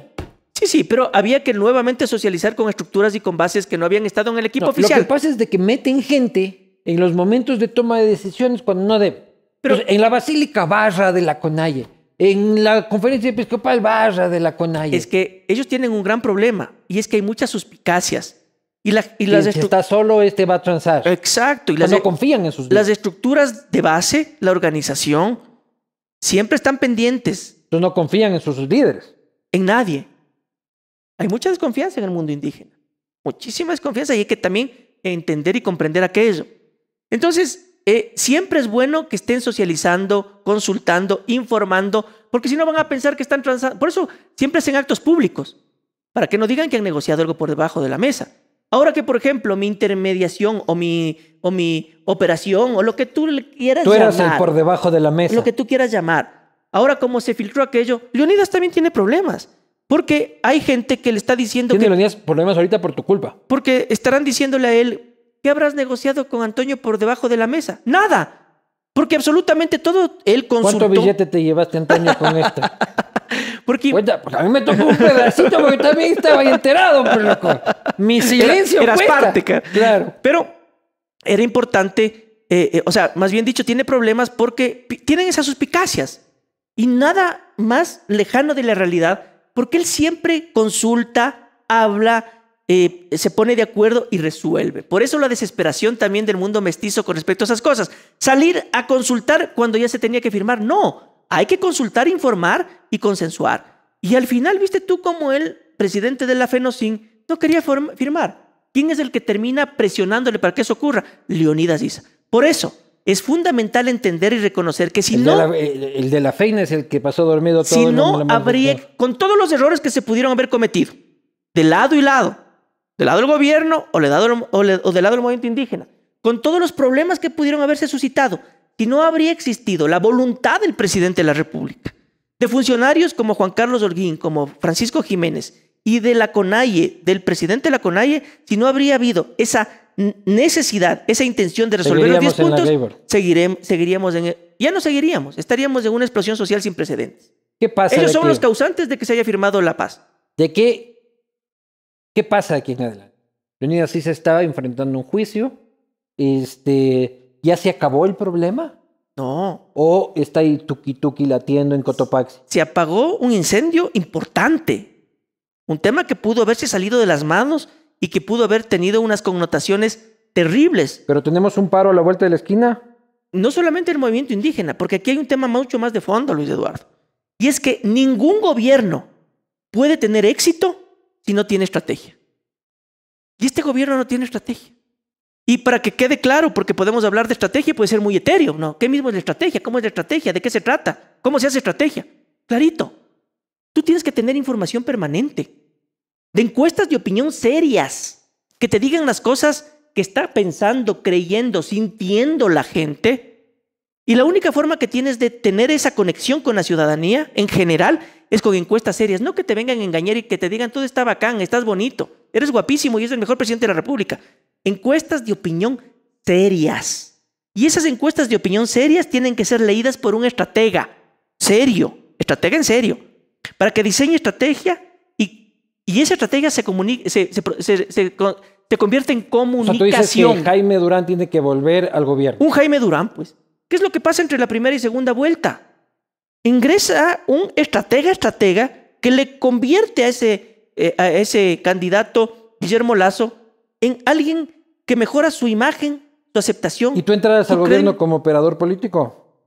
S3: Sí, sí, pero había que nuevamente socializar con estructuras y con bases que no habían estado en el equipo oficial. Lo que
S2: pasa es de que meten gente en los momentos de toma de decisiones cuando no de. Pero, en la Basílica Barra de la Conalle en la conferencia episcopal barra de la CONAIE. Es que ellos tienen un gran
S3: problema y es que hay muchas suspicacias.
S2: Y, la, y las está solo, este va a transar.
S3: Exacto. Y las, no e- confían en sus Las estructuras de base, la organización, siempre están pendientes. Entonces no confían en sus líderes. En nadie. Hay mucha desconfianza en el mundo indígena. Muchísima desconfianza y hay que también entender y comprender aquello. Entonces, eh, siempre es bueno que estén socializando, consultando, informando, porque si no van a pensar que están transando. Por eso siempre hacen actos públicos, para que no digan que han negociado algo por debajo de la mesa. Ahora que, por ejemplo, mi intermediación o mi, o mi operación o lo que tú quieras llamar. tú eras El por debajo de la mesa. Lo que tú quieras llamar. Ahora, como se filtró aquello, Leonidas también tiene problemas. Porque hay gente que le está diciendo que. Tiene Leonidas problemas ahorita por tu culpa. Porque estarán diciéndole a él, ¿Qué habrás negociado con Antonio por debajo de la mesa? Nada. Porque absolutamente todo él consultó. ¿Cuánto billete
S2: te llevaste, Antonio, con esto? [LAUGHS] Porque... Pues, a mí me tocó un pedacito porque también estaba enterado, pero loco. Mi silencio Era, claro. Pero
S3: era importante, eh, eh, o sea, más bien dicho, tiene problemas porque tienen esas suspicacias. Y nada más lejano de la realidad, porque él siempre consulta, habla, eh, se pone de acuerdo y resuelve. Por eso la desesperación también del mundo mestizo con respecto a esas cosas. Salir a consultar cuando ya se tenía que firmar, no. Hay que consultar, informar y consensuar. Y al final, viste tú cómo el presidente de la FENOCIN no quería firmar. ¿Quién es el que termina presionándole para que eso ocurra? Leonidas Isa. Por eso, es fundamental entender y reconocer que si no.
S2: Eh, el, de la
S3: feina es el que pasó dormido todo Si no, habría. Con todos los errores que se pudieron haber cometido, de lado y lado, ¿Del lado del gobierno o, del lado del, movimiento indígena? Con todos los problemas que pudieron haberse suscitado, si no habría existido la voluntad del presidente de la República, de funcionarios como Juan Carlos Orguín, como Francisco Jiménez y de la CONAIE, del presidente de la CONAIE, si no habría habido esa necesidad, esa intención de resolver los 10 puntos, seguiríamos en... ya no seguiríamos, estaríamos en una explosión social
S2: sin precedentes. ¿Qué pasa? Ellos son los causantes de que se haya firmado la paz. ¿De qué ¿Qué pasa aquí en adelante? Leonidas sí se estaba enfrentando un juicio. Este, ¿Ya se acabó el problema? No. ¿O está ahí tuki tuki latiendo en Cotopaxi? Se apagó un incendio importante. Un tema que
S3: pudo haberse salido de las manos y que pudo haber tenido unas connotaciones terribles. Pero tenemos un paro a la vuelta de la esquina. No solamente el movimiento indígena, porque aquí hay un tema mucho más de fondo, Luis Eduardo. Y es que ningún gobierno puede tener éxito si no tiene estrategia. Y este gobierno no tiene estrategia. Y para que quede claro, porque podemos hablar de estrategia, puede ser muy etéreo, ¿no? ¿Qué mismo es la estrategia? ¿Cómo es la estrategia? ¿De qué se trata? ¿Cómo se hace estrategia? Clarito. Tú tienes que tener información permanente, de encuestas de opinión serias, que te digan las cosas que está pensando, creyendo, sintiendo la gente y la única forma que tienes de tener esa conexión con la ciudadanía en general es con encuestas serias, no que te vengan a engañar y que te digan todo está bacán, estás bonito, eres guapísimo y eres el mejor presidente de la República. Encuestas de opinión serias. Y esas encuestas de opinión serias tienen que ser leídas por un estratega, serio, estratega en serio, para que diseñe estrategia y, esa estrategia se, comunique, se, se, se convierte en comunicación. O
S2: Jaime Durán tiene que volver al gobierno. Un Jaime
S3: Durán, pues. ¿Qué es lo que pasa entre la primera y segunda vuelta? Ingresa un estratega, estratega, que le convierte a ese, eh, ese candidato, Guillermo Lazo, en alguien que mejora su imagen,
S2: su aceptación. ¿Y tú entrarás al gobierno como operador político?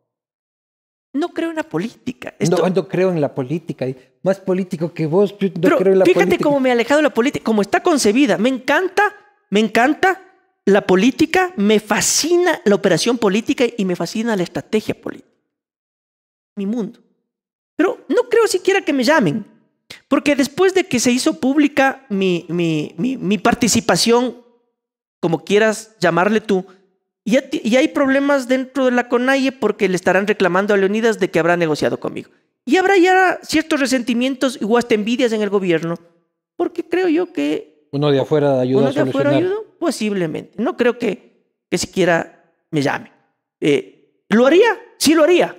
S2: No creo en la política. No, creo en la política. Más político que vos, no creo en la política. Fíjate cómo me
S3: he alejado de la política, como está concebida. Me encanta, me encanta
S2: la política, me
S3: fascina la operación política y me fascina la estrategia política. Mi mundo. Pero no creo siquiera que me llamen, porque después de que se hizo pública mi, participación, como quieras llamarle tú, ya hay problemas dentro de la CONAIE porque le estarán reclamando a Leonidas de que habrá negociado conmigo. Y habrá ya ciertos resentimientos y hasta envidias en el gobierno, porque creo yo que
S2: ¿Uno de afuera ayuda ¿Uno de a ayuda?
S3: Posiblemente. No creo que, que siquiera me llame. Eh, ¿Lo haría? Sí lo haría.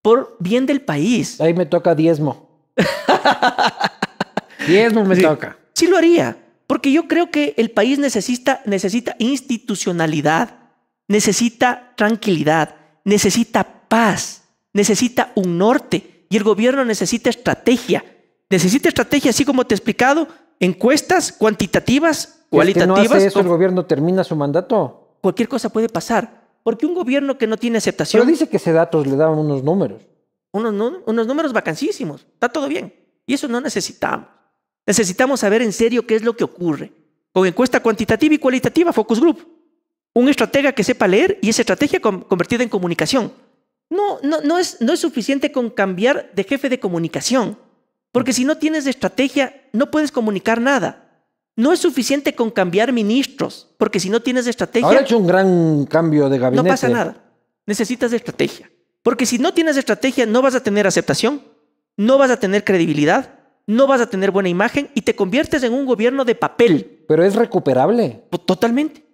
S3: Por bien del país. Ahí me toca diezmo. [LAUGHS] diezmo me toca. Sí lo haría. Porque yo creo que el país necesita, necesita institucionalidad, necesita tranquilidad, necesita paz, necesita un norte y el gobierno necesita estrategia. Necesita estrategia, así como te he explicado,
S2: encuestas cuantitativas,
S3: cualitativas. hace eso, el
S2: gobierno termina su mandato. Cualquier
S3: cosa puede pasar. Porque un gobierno que no tiene aceptación. Pero dice
S2: que ese datos le daban unos números.
S3: Unos, números vacancísimos. Está todo bien. Y eso no necesitamos. Necesitamos saber en serio qué es lo que ocurre. Con encuesta cuantitativa y cualitativa, focus group. Un estratega que sepa leer y esa estrategia convertida en comunicación. No, no, no, no es suficiente con cambiar de jefe de comunicación. Porque si no tienes estrategia, no puedes comunicar nada. No es suficiente con cambiar ministros, porque si no tienes estrategia... Ahora he hecho un
S2: gran cambio de gabinete. No pasa nada.
S3: Necesitas estrategia. Porque si no tienes estrategia, no vas a tener aceptación, no vas a tener credibilidad, no vas a tener buena imagen y te conviertes en un gobierno de papel. Pero es recuperable. Totalmente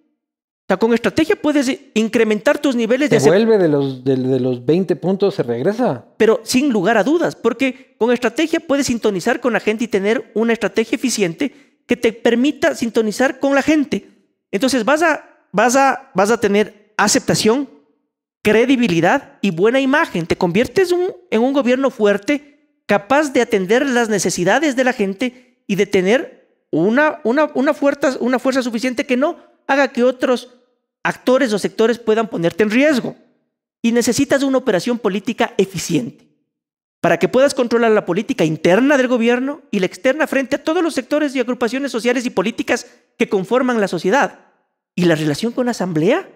S3: con estrategia puedes incrementar tus niveles de... vuelve
S2: de los, los 20 puntos, se regresa.
S3: Pero sin lugar a dudas, porque con estrategia puedes sintonizar con la gente y tener una estrategia eficiente que te permita sintonizar con la gente. Entonces vas a, vas a, vas a tener aceptación, credibilidad y buena imagen. Te conviertes en un gobierno fuerte, capaz de atender las necesidades de la gente y de tener una, una, fuerza, una fuerza suficiente que no haga que otros actores o sectores puedan ponerte en riesgo. Y necesitas una operación política eficiente para que puedas controlar la política interna del gobierno y la externa frente a todos los sectores y agrupaciones sociales y políticas que conforman la sociedad. Y la relación con la asamblea,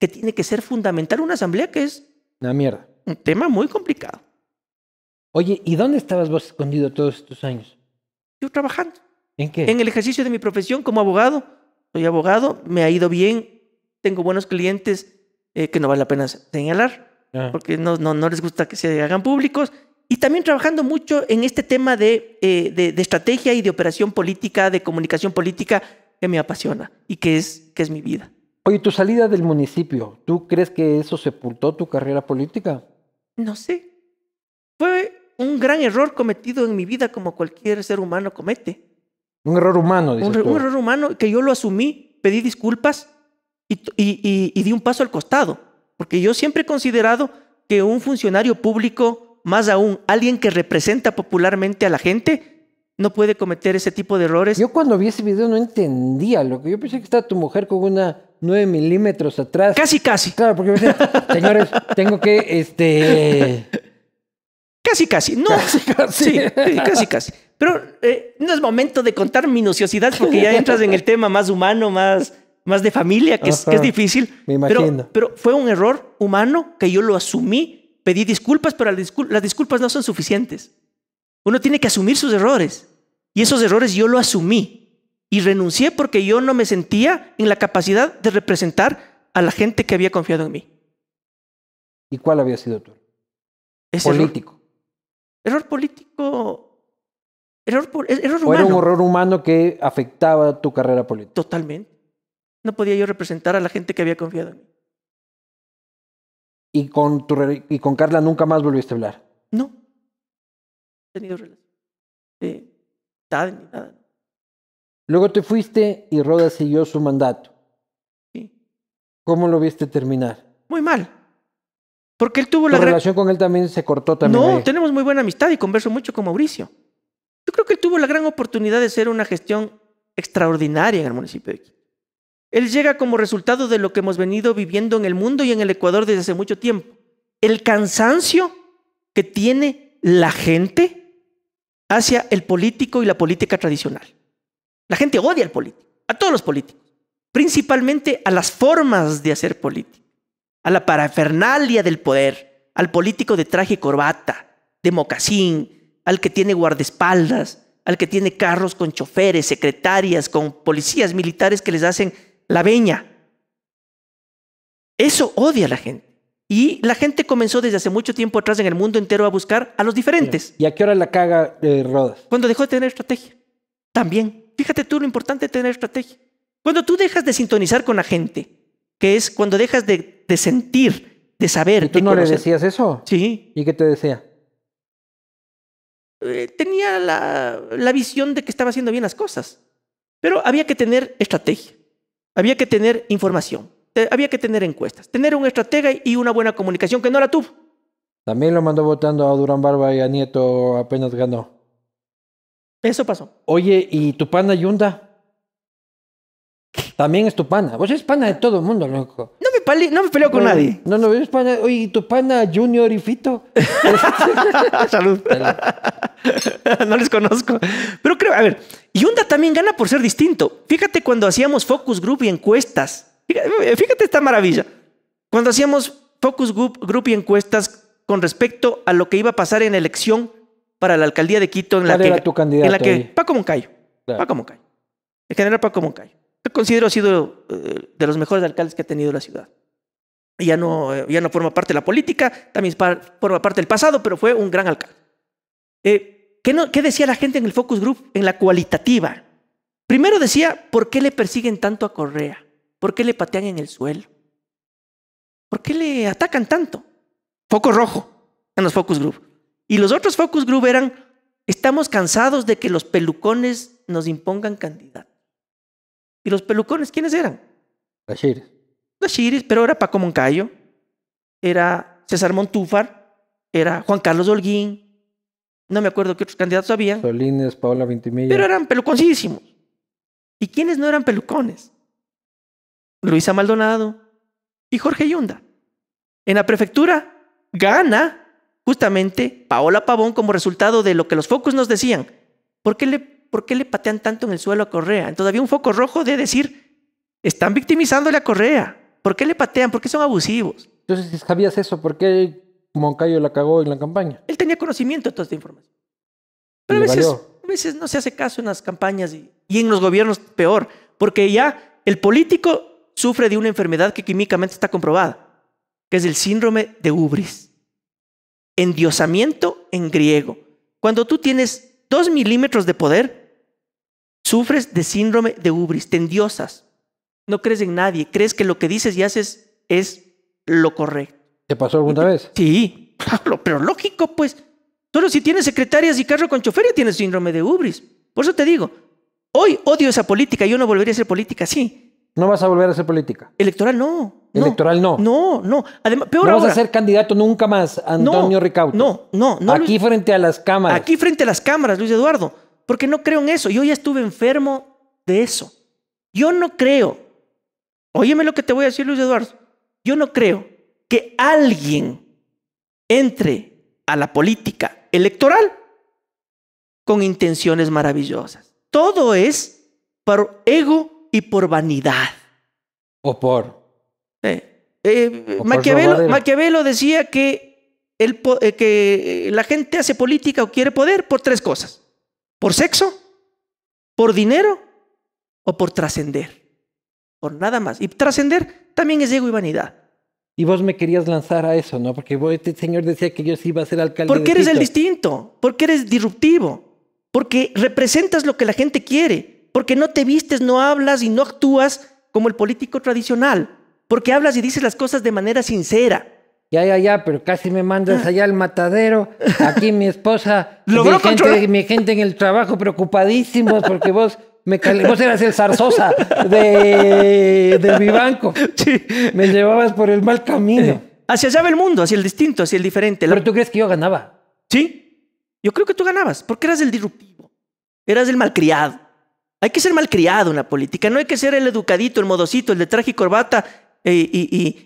S3: que tiene que ser fundamental, una asamblea que es... Una mierda. Un tema muy complicado. Oye, ¿y
S2: dónde estabas vos escondido todos estos años?
S3: Yo trabajando. ¿En qué? En el ejercicio de mi profesión como abogado. Soy abogado, me ha ido bien tengo buenos clientes eh, que no vale la pena señalar, ah. porque no, no, no les gusta que se hagan públicos. Y también trabajando mucho en este tema eh, de, de, estrategia y de operación política, de comunicación política, que me apasiona y que es, que es mi vida.
S2: Oye, tu salida del municipio, ¿tú crees que eso sepultó tu carrera política?
S3: No sé. Fue un gran error cometido en mi vida como cualquier ser humano comete. Un error humano, dices un error humano que yo lo asumí, pedí disculpas y, di un paso al costado, porque yo siempre he considerado que un funcionario público, más aún alguien que representa popularmente a la gente, no puede cometer ese tipo de errores. Yo
S2: cuando vi ese video no entendía lo que yo pensé que estaba tu mujer con una 9 milímetros atrás.
S3: Casi, casi. Claro, porque señores, tengo que, este... Casi, casi. No. Casi, casi. Sí, casi, casi. Pero eh, no es momento de contar minuciosidad, porque ya entras en el tema más humano, más más de familia, que, es,
S2: difícil. Me imagino.
S3: Pero, fue un error humano que yo lo asumí, pedí disculpas, pero las disculpas no son suficientes. Uno tiene que asumir sus errores. Y esos errores yo lo asumí. Y renuncié porque yo no me sentía en la capacidad de representar a la gente que había confiado en mí.
S2: ¿Y cuál había sido tu error político?
S3: Error, político. Error, er, error humano. era un
S2: error humano que afectaba tu carrera política? Totalmente.
S3: No podía yo representar a la gente que había confiado en mí.
S2: ¿Y con, y con Carla nunca más volviste a hablar?
S3: No. He tenido relación. ni nada.
S2: Luego te fuiste y Roda siguió su mandato. Sí. ¿Cómo lo viste terminar?
S3: Muy mal. Porque él tuvo ¿Tu la relación
S2: con él también se cortó también. No,
S3: tenemos muy buena amistad y converso mucho con Mauricio. Yo creo que él tuvo la gran oportunidad de ser una gestión extraordinaria en el municipio de Quito. Él llega como resultado de lo que hemos venido viviendo en el mundo y en el Ecuador desde hace mucho tiempo. El cansancio que tiene la gente hacia el político y la política tradicional. La gente odia al político, a todos los políticos, principalmente a las formas de hacer política, a la parafernalia del poder, al político de traje y corbata, de mocasín, al que tiene guardaespaldas, al que tiene carros con choferes, secretarias, con policías militares que les hacen la veña. Eso odia a la gente. Y la gente comenzó desde hace mucho tiempo atrás en el mundo entero a buscar a los diferentes. ¿Y a qué hora la
S2: caga Rodas?
S3: Cuando dejó de tener estrategia. También. Fíjate tú lo importante de tener estrategia. Cuando tú dejas de sintonizar con la gente, que es cuando
S2: dejas de, sentir, de saber. tú no le decías eso? Sí. ¿Y qué te decía?
S3: Eh, tenía la visión de que estaba haciendo bien las cosas. Pero había que tener estrategia. Había que tener información, había que tener encuestas, tener un estratega y una buena comunicación que no la tuvo.
S2: También lo mandó votando a Durán Barba y a Nieto apenas ganó. Eso pasó. Oye, ¿y tu pana Yunda? También es tu pana. Vos eres pana de todo el mundo, loco. No me, no me peleo con nadie. No, no, es pana. Oye, ¿y tu pana Junior y Fito? [LAUGHS] Salud. Salud. [LAUGHS] no les conozco a ver, Hyundai también
S3: gana por ser distinto. Fíjate cuando hacíamos focus group y encuestas. Fíjate, eh, esta maravilla. Cuando hacíamos focus group, y encuestas con respecto a lo que iba a pasar en elección para la alcaldía de Quito en la que, tu en la que Paco Moncayo, Paco Moncayo, el general Paco Moncayo, Yo considero ha sido eh, de los mejores alcaldes que ha tenido la ciudad. Ya no, eh, ya no forma parte de la política, también forma parte del pasado, pero fue un gran alcalde. Eh, ¿Qué, decía la gente en el focus group, en la cualitativa? Primero decía, ¿por qué le persiguen tanto a Correa? ¿Por qué le patean en el suelo? ¿Por qué le atacan tanto? Foco rojo en los focus group. Y los otros focus group eran, estamos cansados de que los pelucones nos impongan candidato. ¿Y los pelucones quiénes eran? Las shiris, pero era Paco Moncayo, era César Montúfar, era Juan Carlos Holguín, no me acuerdo qué otros candidatos había.
S2: Solines, Paola Ventimilla. Pero eran
S3: peluconcísimos. ¿Y quiénes no eran pelucones? Luisa Maldonado y Jorge Yunda. En la prefectura gana justamente Paola Pavón como resultado de lo que los focos nos decían. ¿Por qué le, por qué le patean tanto en el suelo a Correa? Entonces había un foco rojo de decir, están victimizándole a Correa. ¿Por qué le patean?
S2: ¿Por qué son abusivos? Entonces, si sabías eso, ¿por qué Moncayo la cagó en la campaña. Él tenía conocimiento de toda esta información. Pero a
S3: veces, no se hace caso en las campañas y, y en los gobiernos peor, porque ya el político sufre de una enfermedad que químicamente está comprobada, que es el síndrome de Ubris. Endiosamiento en griego. Cuando tú tienes dos milímetros de poder, sufres de síndrome de Ubris, te endiosas. No crees en nadie, crees que lo que dices y haces es lo correcto. ¿Te pasó alguna vez? Sí, [LAUGHS] claro, pero lógico, pues. Solo si tienes secretarias y carro con chofer ya tienes síndrome de Ubris. Por eso te digo, hoy odio esa política, yo no volvería a ser política, sí. No vas a volver a ser política. Electoral no. Electoral no. No, no. Además, peor no vas a ser candidato nunca más, Antonio no, No, no, no. Aquí frente a las cámaras. Aquí frente a las cámaras, Luis Eduardo. Porque no creo en eso. Yo ya estuve enfermo de eso. Yo no creo. Óyeme lo que te voy a decir, Luis Eduardo. Yo no creo que alguien entre a la política electoral con intenciones maravillosas. Todo es por ego y por vanidad.
S2: O por. Eh, eh, Maquiavelo,
S3: decía que, el, eh, que la gente hace política o quiere poder por tres cosas. Por sexo, por dinero
S2: o por trascender. Por nada más. Y trascender también es ego y vanidad. Y vos me querías lanzar a eso, ¿no? Porque vos, este señor decía que yo sí iba a ser alcalde. ¿Por qué eres el
S3: distinto, ¿Por qué eres disruptivo,
S2: porque representas lo que la gente quiere,
S3: porque no te vistes, no hablas y no actúas como el político tradicional, porque hablas y dices
S2: las cosas de manera sincera. Ya, ya, ya, pero casi me mandas ah. allá al matadero. Aquí mi esposa, [LAUGHS] mi, gente, mi gente en el trabajo preocupadísimos porque vos me Vos eras el zarzosa de, mi banco. Sí. Me llevabas
S3: por el mal camino. Eh, hacia allá va el mundo, hacia el distinto, hacia el diferente. Pero tú crees que yo ganaba. Sí. Yo creo que tú ganabas, porque eras el disruptivo. Eras el malcriado. Hay que ser malcriado en la política. No hay que ser el educadito, el modosito, el de traje y corbata eh,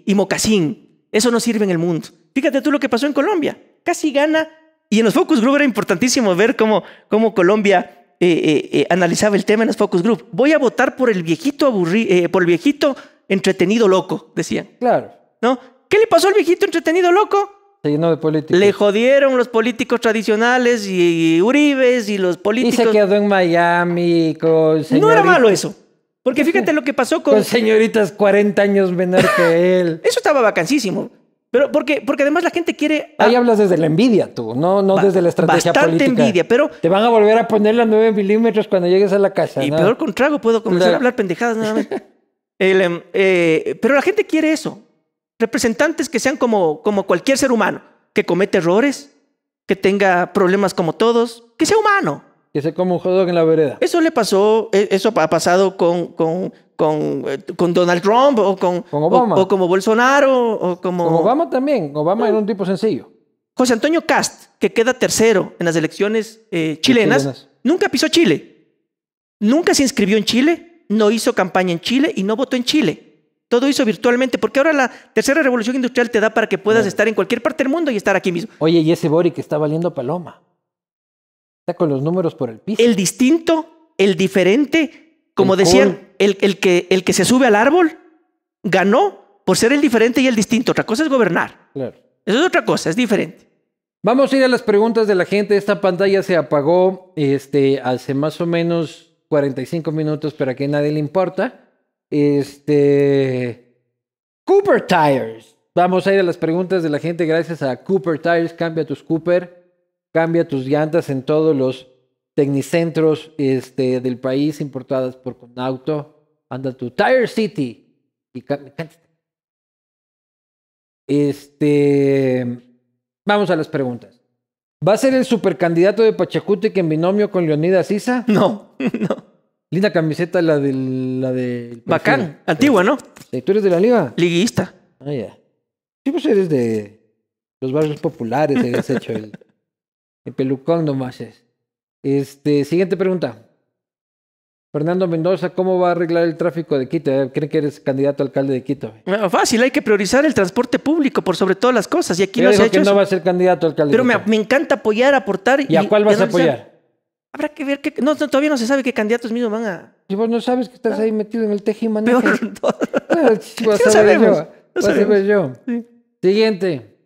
S3: y, mocasín. Eso no sirve en el mundo. Fíjate tú lo que pasó en Colombia. Casi gana. Y en los focus group era importantísimo ver cómo, cómo Colombia eh, eh, eh, analizaba el tema en las focus group. Voy a votar por el viejito aburrido, por el viejito entretenido loco, decían.
S2: Claro. ¿No? ¿Qué
S3: le pasó al viejito entretenido loco? Se llenó de políticos. Le
S2: jodieron
S3: los políticos tradicionales y, Uribe y los políticos. Y se
S2: quedó en Miami con. No era malo
S3: eso. Porque fíjate lo que pasó con. Con señoritas
S2: 40 años menor que [LAUGHS] él.
S3: eso estaba vacancísimo. Pero porque, porque además la gente quiere.
S2: Ahí hablas desde la envidia, tú, no, no desde la estrategia política. Bastante envidia, pero. Te van a volver a poner las nueve milímetros cuando llegues a la casa. Y peor con trago, puedo comenzar a hablar pendejadas nada más. [LAUGHS] Em, eh, pero la gente quiere eso.
S3: Representantes que sean como, como cualquier ser humano, que comete errores, que tenga problemas como todos, que sea humano.
S2: Que sea como un juego en la vereda.
S3: Eso le pasó, e, eso ha pasado con, eh, con, Donald Trump o con, Obama? O, como Bolsonaro o como... Con Obama también. Obama era un tipo sencillo. José Antonio Cast, que queda tercero en las elecciones eh, chilenas, nunca pisó Chile. Nunca se inscribió en Chile, no hizo campaña en Chile y no votó en Chile. Todo hizo virtualmente, porque ahora la tercera revolución industrial te da para que puedas estar en cualquier parte del mundo y estar aquí mismo.
S2: Oye, y ese Boric está valiendo paloma. Está con los números por el
S3: piso. El distinto, el diferente, como decían, el, que, el que se sube al árbol ganó por ser el diferente
S2: y el distinto. Otra cosa es gobernar. Claro. Eso es otra cosa, es diferente. Vamos a ir a las preguntas de la gente. Esta pantalla se apagó este, hace más o menos 45 minutos, pero que nadie le importa. Este. Cooper Tires. Vamos a ir a las preguntas de la gente gracias a Cooper Tires. Cambia tus Cooper, cambia tus llantas en todos los tecnicentros este, del país importadas por Conauto. Anda tu Tire City. Y este, vamos a las preguntas. ¿Va a ser el supercandidato de Pachacute que en binomio con Leonida Sisa? [LAUGHS] No, no. Linda camiseta la del... La Bacán, antigua, ¿no? ¿Tú eres de la liga? Liguista. Ah, ya. Sí, pues eres de los barrios populares, has hecho el, el pelucón nomás es. Este, siguiente pregunta. Fernando Mendoza, ¿cómo va a arreglar el tráfico de Quito? Eh, ¿Creen que eres candidato a alcalde de Quito? Eh. Ah, fácil, hay que
S3: priorizar el transporte público por sobre todas las cosas. Y aquí no se ha hecho. Que no va a ser
S2: candidato a alcalde. Pero de Quito.
S3: Me, me, encanta apoyar, aportar. ¿Y, y a cuál vas a apoyar? Habrá que ver que no, todavía no se sabe qué candidatos mismos van a.
S2: ¿Y vos no sabes que estás ah. ahí metido en el tejiman. Peor. [LAUGHS] No, no ah, [LAUGHS] sabemos. Yo. yo. Siguiente.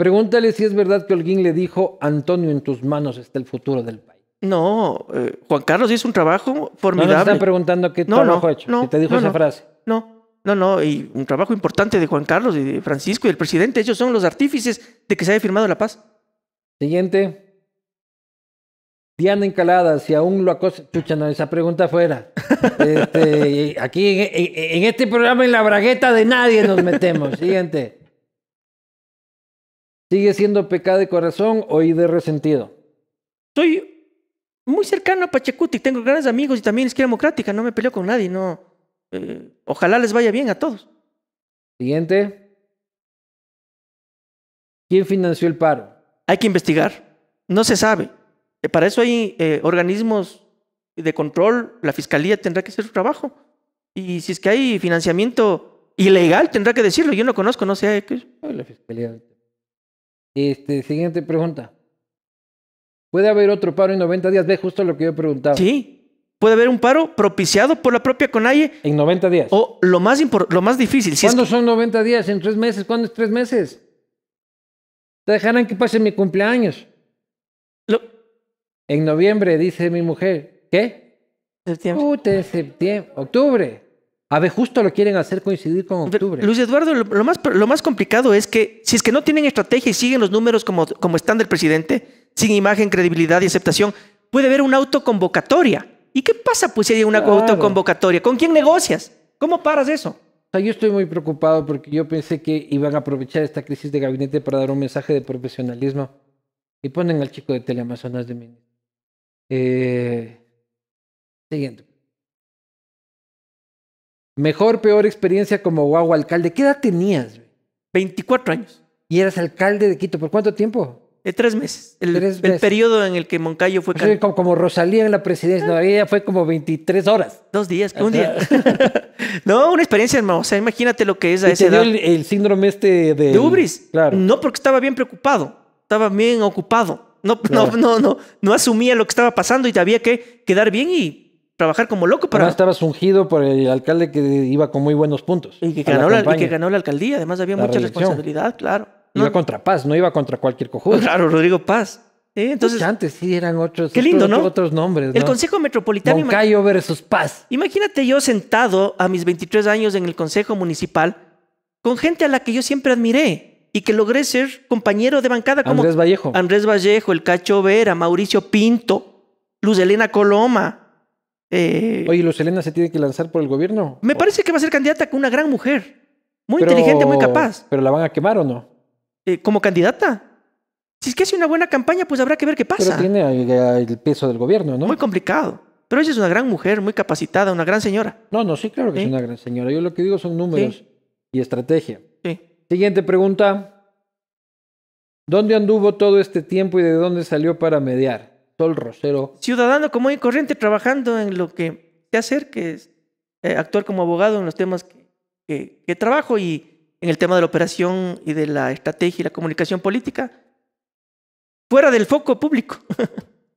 S2: Pregúntale si es verdad que alguien le dijo, Antonio, en tus manos está el futuro del país. No, eh, Juan Carlos hizo un trabajo formidable. No me están preguntando qué trabajo ha hecho, no, que te dijo esa frase.
S3: No, no, no, y un trabajo importante de Juan Carlos y de Francisco y el presidente. Ellos son los artífices de que se haya
S2: firmado la paz. Siguiente. Diana Encalada, si aún lo acosa. Chucha, no, esa pregunta fuera. [LAUGHS] Este, aquí en, en, este programa, en la bragueta de nadie nos metemos. Siguiente. Sigue siendo pecado de corazón o de resentido. Soy muy cercano a
S3: Pachacuti, tengo grandes amigos y también Esquina democrática, no me peleo con nadie, no. Eh, ojalá les vaya bien a todos. Siguiente. ¿Quién financió el paro? Hay que investigar. No se sabe. Eh, para eso hay eh, organismos de control. La fiscalía tendrá que hacer su trabajo. Y si es que hay financiamiento ilegal, tendrá que decirlo. Yo no conozco, no sé.
S2: La fiscalía este, siguiente pregunta. ¿Puede haber otro paro en 90 días? Ve justo lo que yo preguntaba.
S3: Sí. Puede haber un paro propiciado por la propia CONAIE. En 90 días. O lo más,
S2: lo más difícil. ¿Cuándo son 90 días? ¿En tres meses? ¿Cuándo es tres meses? Te dejarán que pase mi cumpleaños. En noviembre, dice mi mujer. ¿Qué? Septiembre. Puta, septiembre. Octubre. A ver, justo lo quieren hacer coincidir con octubre. Luis
S3: Eduardo, lo, más, complicado es que si es que no tienen estrategia y siguen los números como, están del presidente, sin imagen, credibilidad y aceptación, puede haber una autoconvocatoria. ¿Y qué pasa pues si hay una autoconvocatoria? ¿Con quién negocias? ¿Cómo paras eso?
S2: O yo estoy muy preocupado porque yo pensé que iban a aprovechar esta crisis de gabinete para dar un mensaje de profesionalismo y ponen al chico de Teleamazonas de mí. Eh, siguiente. Mejor, peor experiencia como guagua alcalde. ¿Qué edad tenías? 24 años. ¿Y eras alcalde de Quito? ¿Por cuánto tiempo? Eh, tres meses. El,
S3: periodo en el que Moncayo fue...
S2: como, Rosalía en la
S3: presidencia. fue como 23 horas. Dos días, un día. [LAUGHS] no, una experiencia, hermano. O sea, imagínate lo que es a ese edad. te dio
S2: El, síndrome este de... De
S3: Ubris. Claro. No, porque estaba bien preocupado. Estaba bien ocupado. No, no, no, no, no asumía lo que estaba pasando y te había que quedar bien y trabajar como loco para. Además,
S2: estabas ungido por el alcalde que iba con muy buenos puntos. Y que, ganó la,
S3: alcaldía. Además, había mucha responsabilidad, claro.
S2: No. Iba contra Paz, no iba contra
S3: cualquier cojudo. [LAUGHS] Claro, Rodrigo Paz.
S2: Eh, pues entonces, antes sí eran otros, qué lindo, ¿no?
S3: otros nombres. El Consejo Metropolitano. Moncayo versus Paz. Imagínate yo sentado a mis 23 años en el Consejo Municipal con gente a la que yo siempre admiré y que logré ser compañero de bancada como Andrés Vallejo. Andrés Vallejo, el Cacho Vera, Mauricio Pinto, Luz Elena Coloma,
S2: eh, Oye, ¿Luz se tiene que lanzar por el gobierno? Me parece que va a ser candidata con una gran mujer. Muy inteligente, muy capaz. ¿Pero la van a quemar o no? Eh, ¿Como candidata?
S3: Si es que hace una buena campaña, pues habrá que ver qué pasa. Pero
S2: tiene el, peso del gobierno, ¿no? Muy complicado. Pero ella es una gran mujer, muy capacitada, una gran señora. No, no, sí, claro que es una gran señora. Yo lo que digo son números y estrategia. Siguiente pregunta. ¿Dónde anduvo todo este tiempo y de dónde salió para mediar? Sol Rosero. Ciudadano común y corriente trabajando en lo que te hacer, que es eh, actuar como abogado en los temas
S3: que, trabajo y en el tema de la operación y de la estrategia y la comunicación política,
S2: fuera del foco público.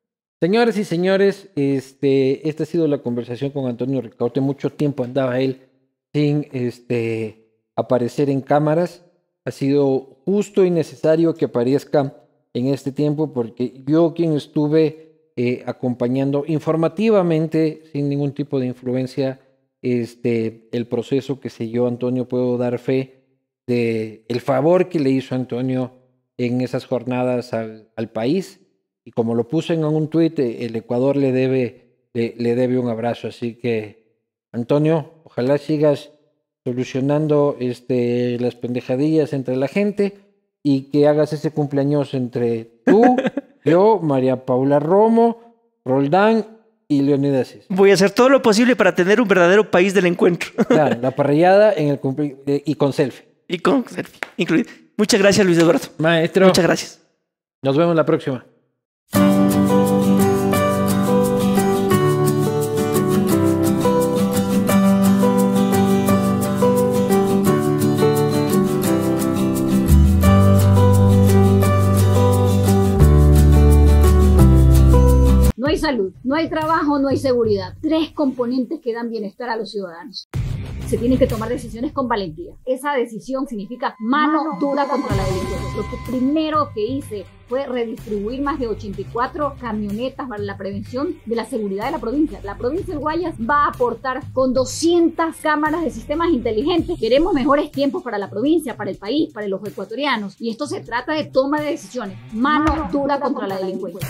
S2: [LAUGHS] Señores y señores, este, esta ha sido la conversación con Antonio Ricaurte. Mucho tiempo andaba él sin este, aparecer en cámaras. Ha sido justo y necesario que aparezca en este tiempo porque yo quien estuve eh, acompañando informativamente, sin ningún tipo de influencia, este, el proceso que siguió Antonio, puedo dar fe de el favor que le hizo Antonio en esas jornadas al, país. Y como lo puse en un tuit, eh, el Ecuador le debe, le, debe un abrazo. Así que, Antonio, ojalá sigas solucionando este, las pendejadillas entre la gente y que hagas ese cumpleaños entre tú, [LAUGHS] yo, María Paula Romo, Roldán y Leonidas.
S3: Voy a hacer todo lo posible para tener un verdadero país del encuentro.
S2: claro, la parrillada en el eh, y con selfie. Y
S3: con selfie, incluido. Muchas gracias, Luis Eduardo. Maestro. Muchas gracias.
S2: Nos vemos la próxima.
S1: hay salud, no hay trabajo, no hay seguridad. Tres componentes que dan bienestar a los ciudadanos. Se tienen que tomar decisiones con valentía. Esa decisión significa mano, dura contra la delincuencia. Lo que primero que hice fue redistribuir más de 84 camionetas para la prevención de la seguridad de la provincia. La provincia de Guayas va a aportar con 200 cámaras de sistemas inteligentes. Queremos mejores tiempos para la provincia, para el país, para los ecuatorianos. Y esto se trata de toma de decisiones. Mano, dura, contra, La delincuencia.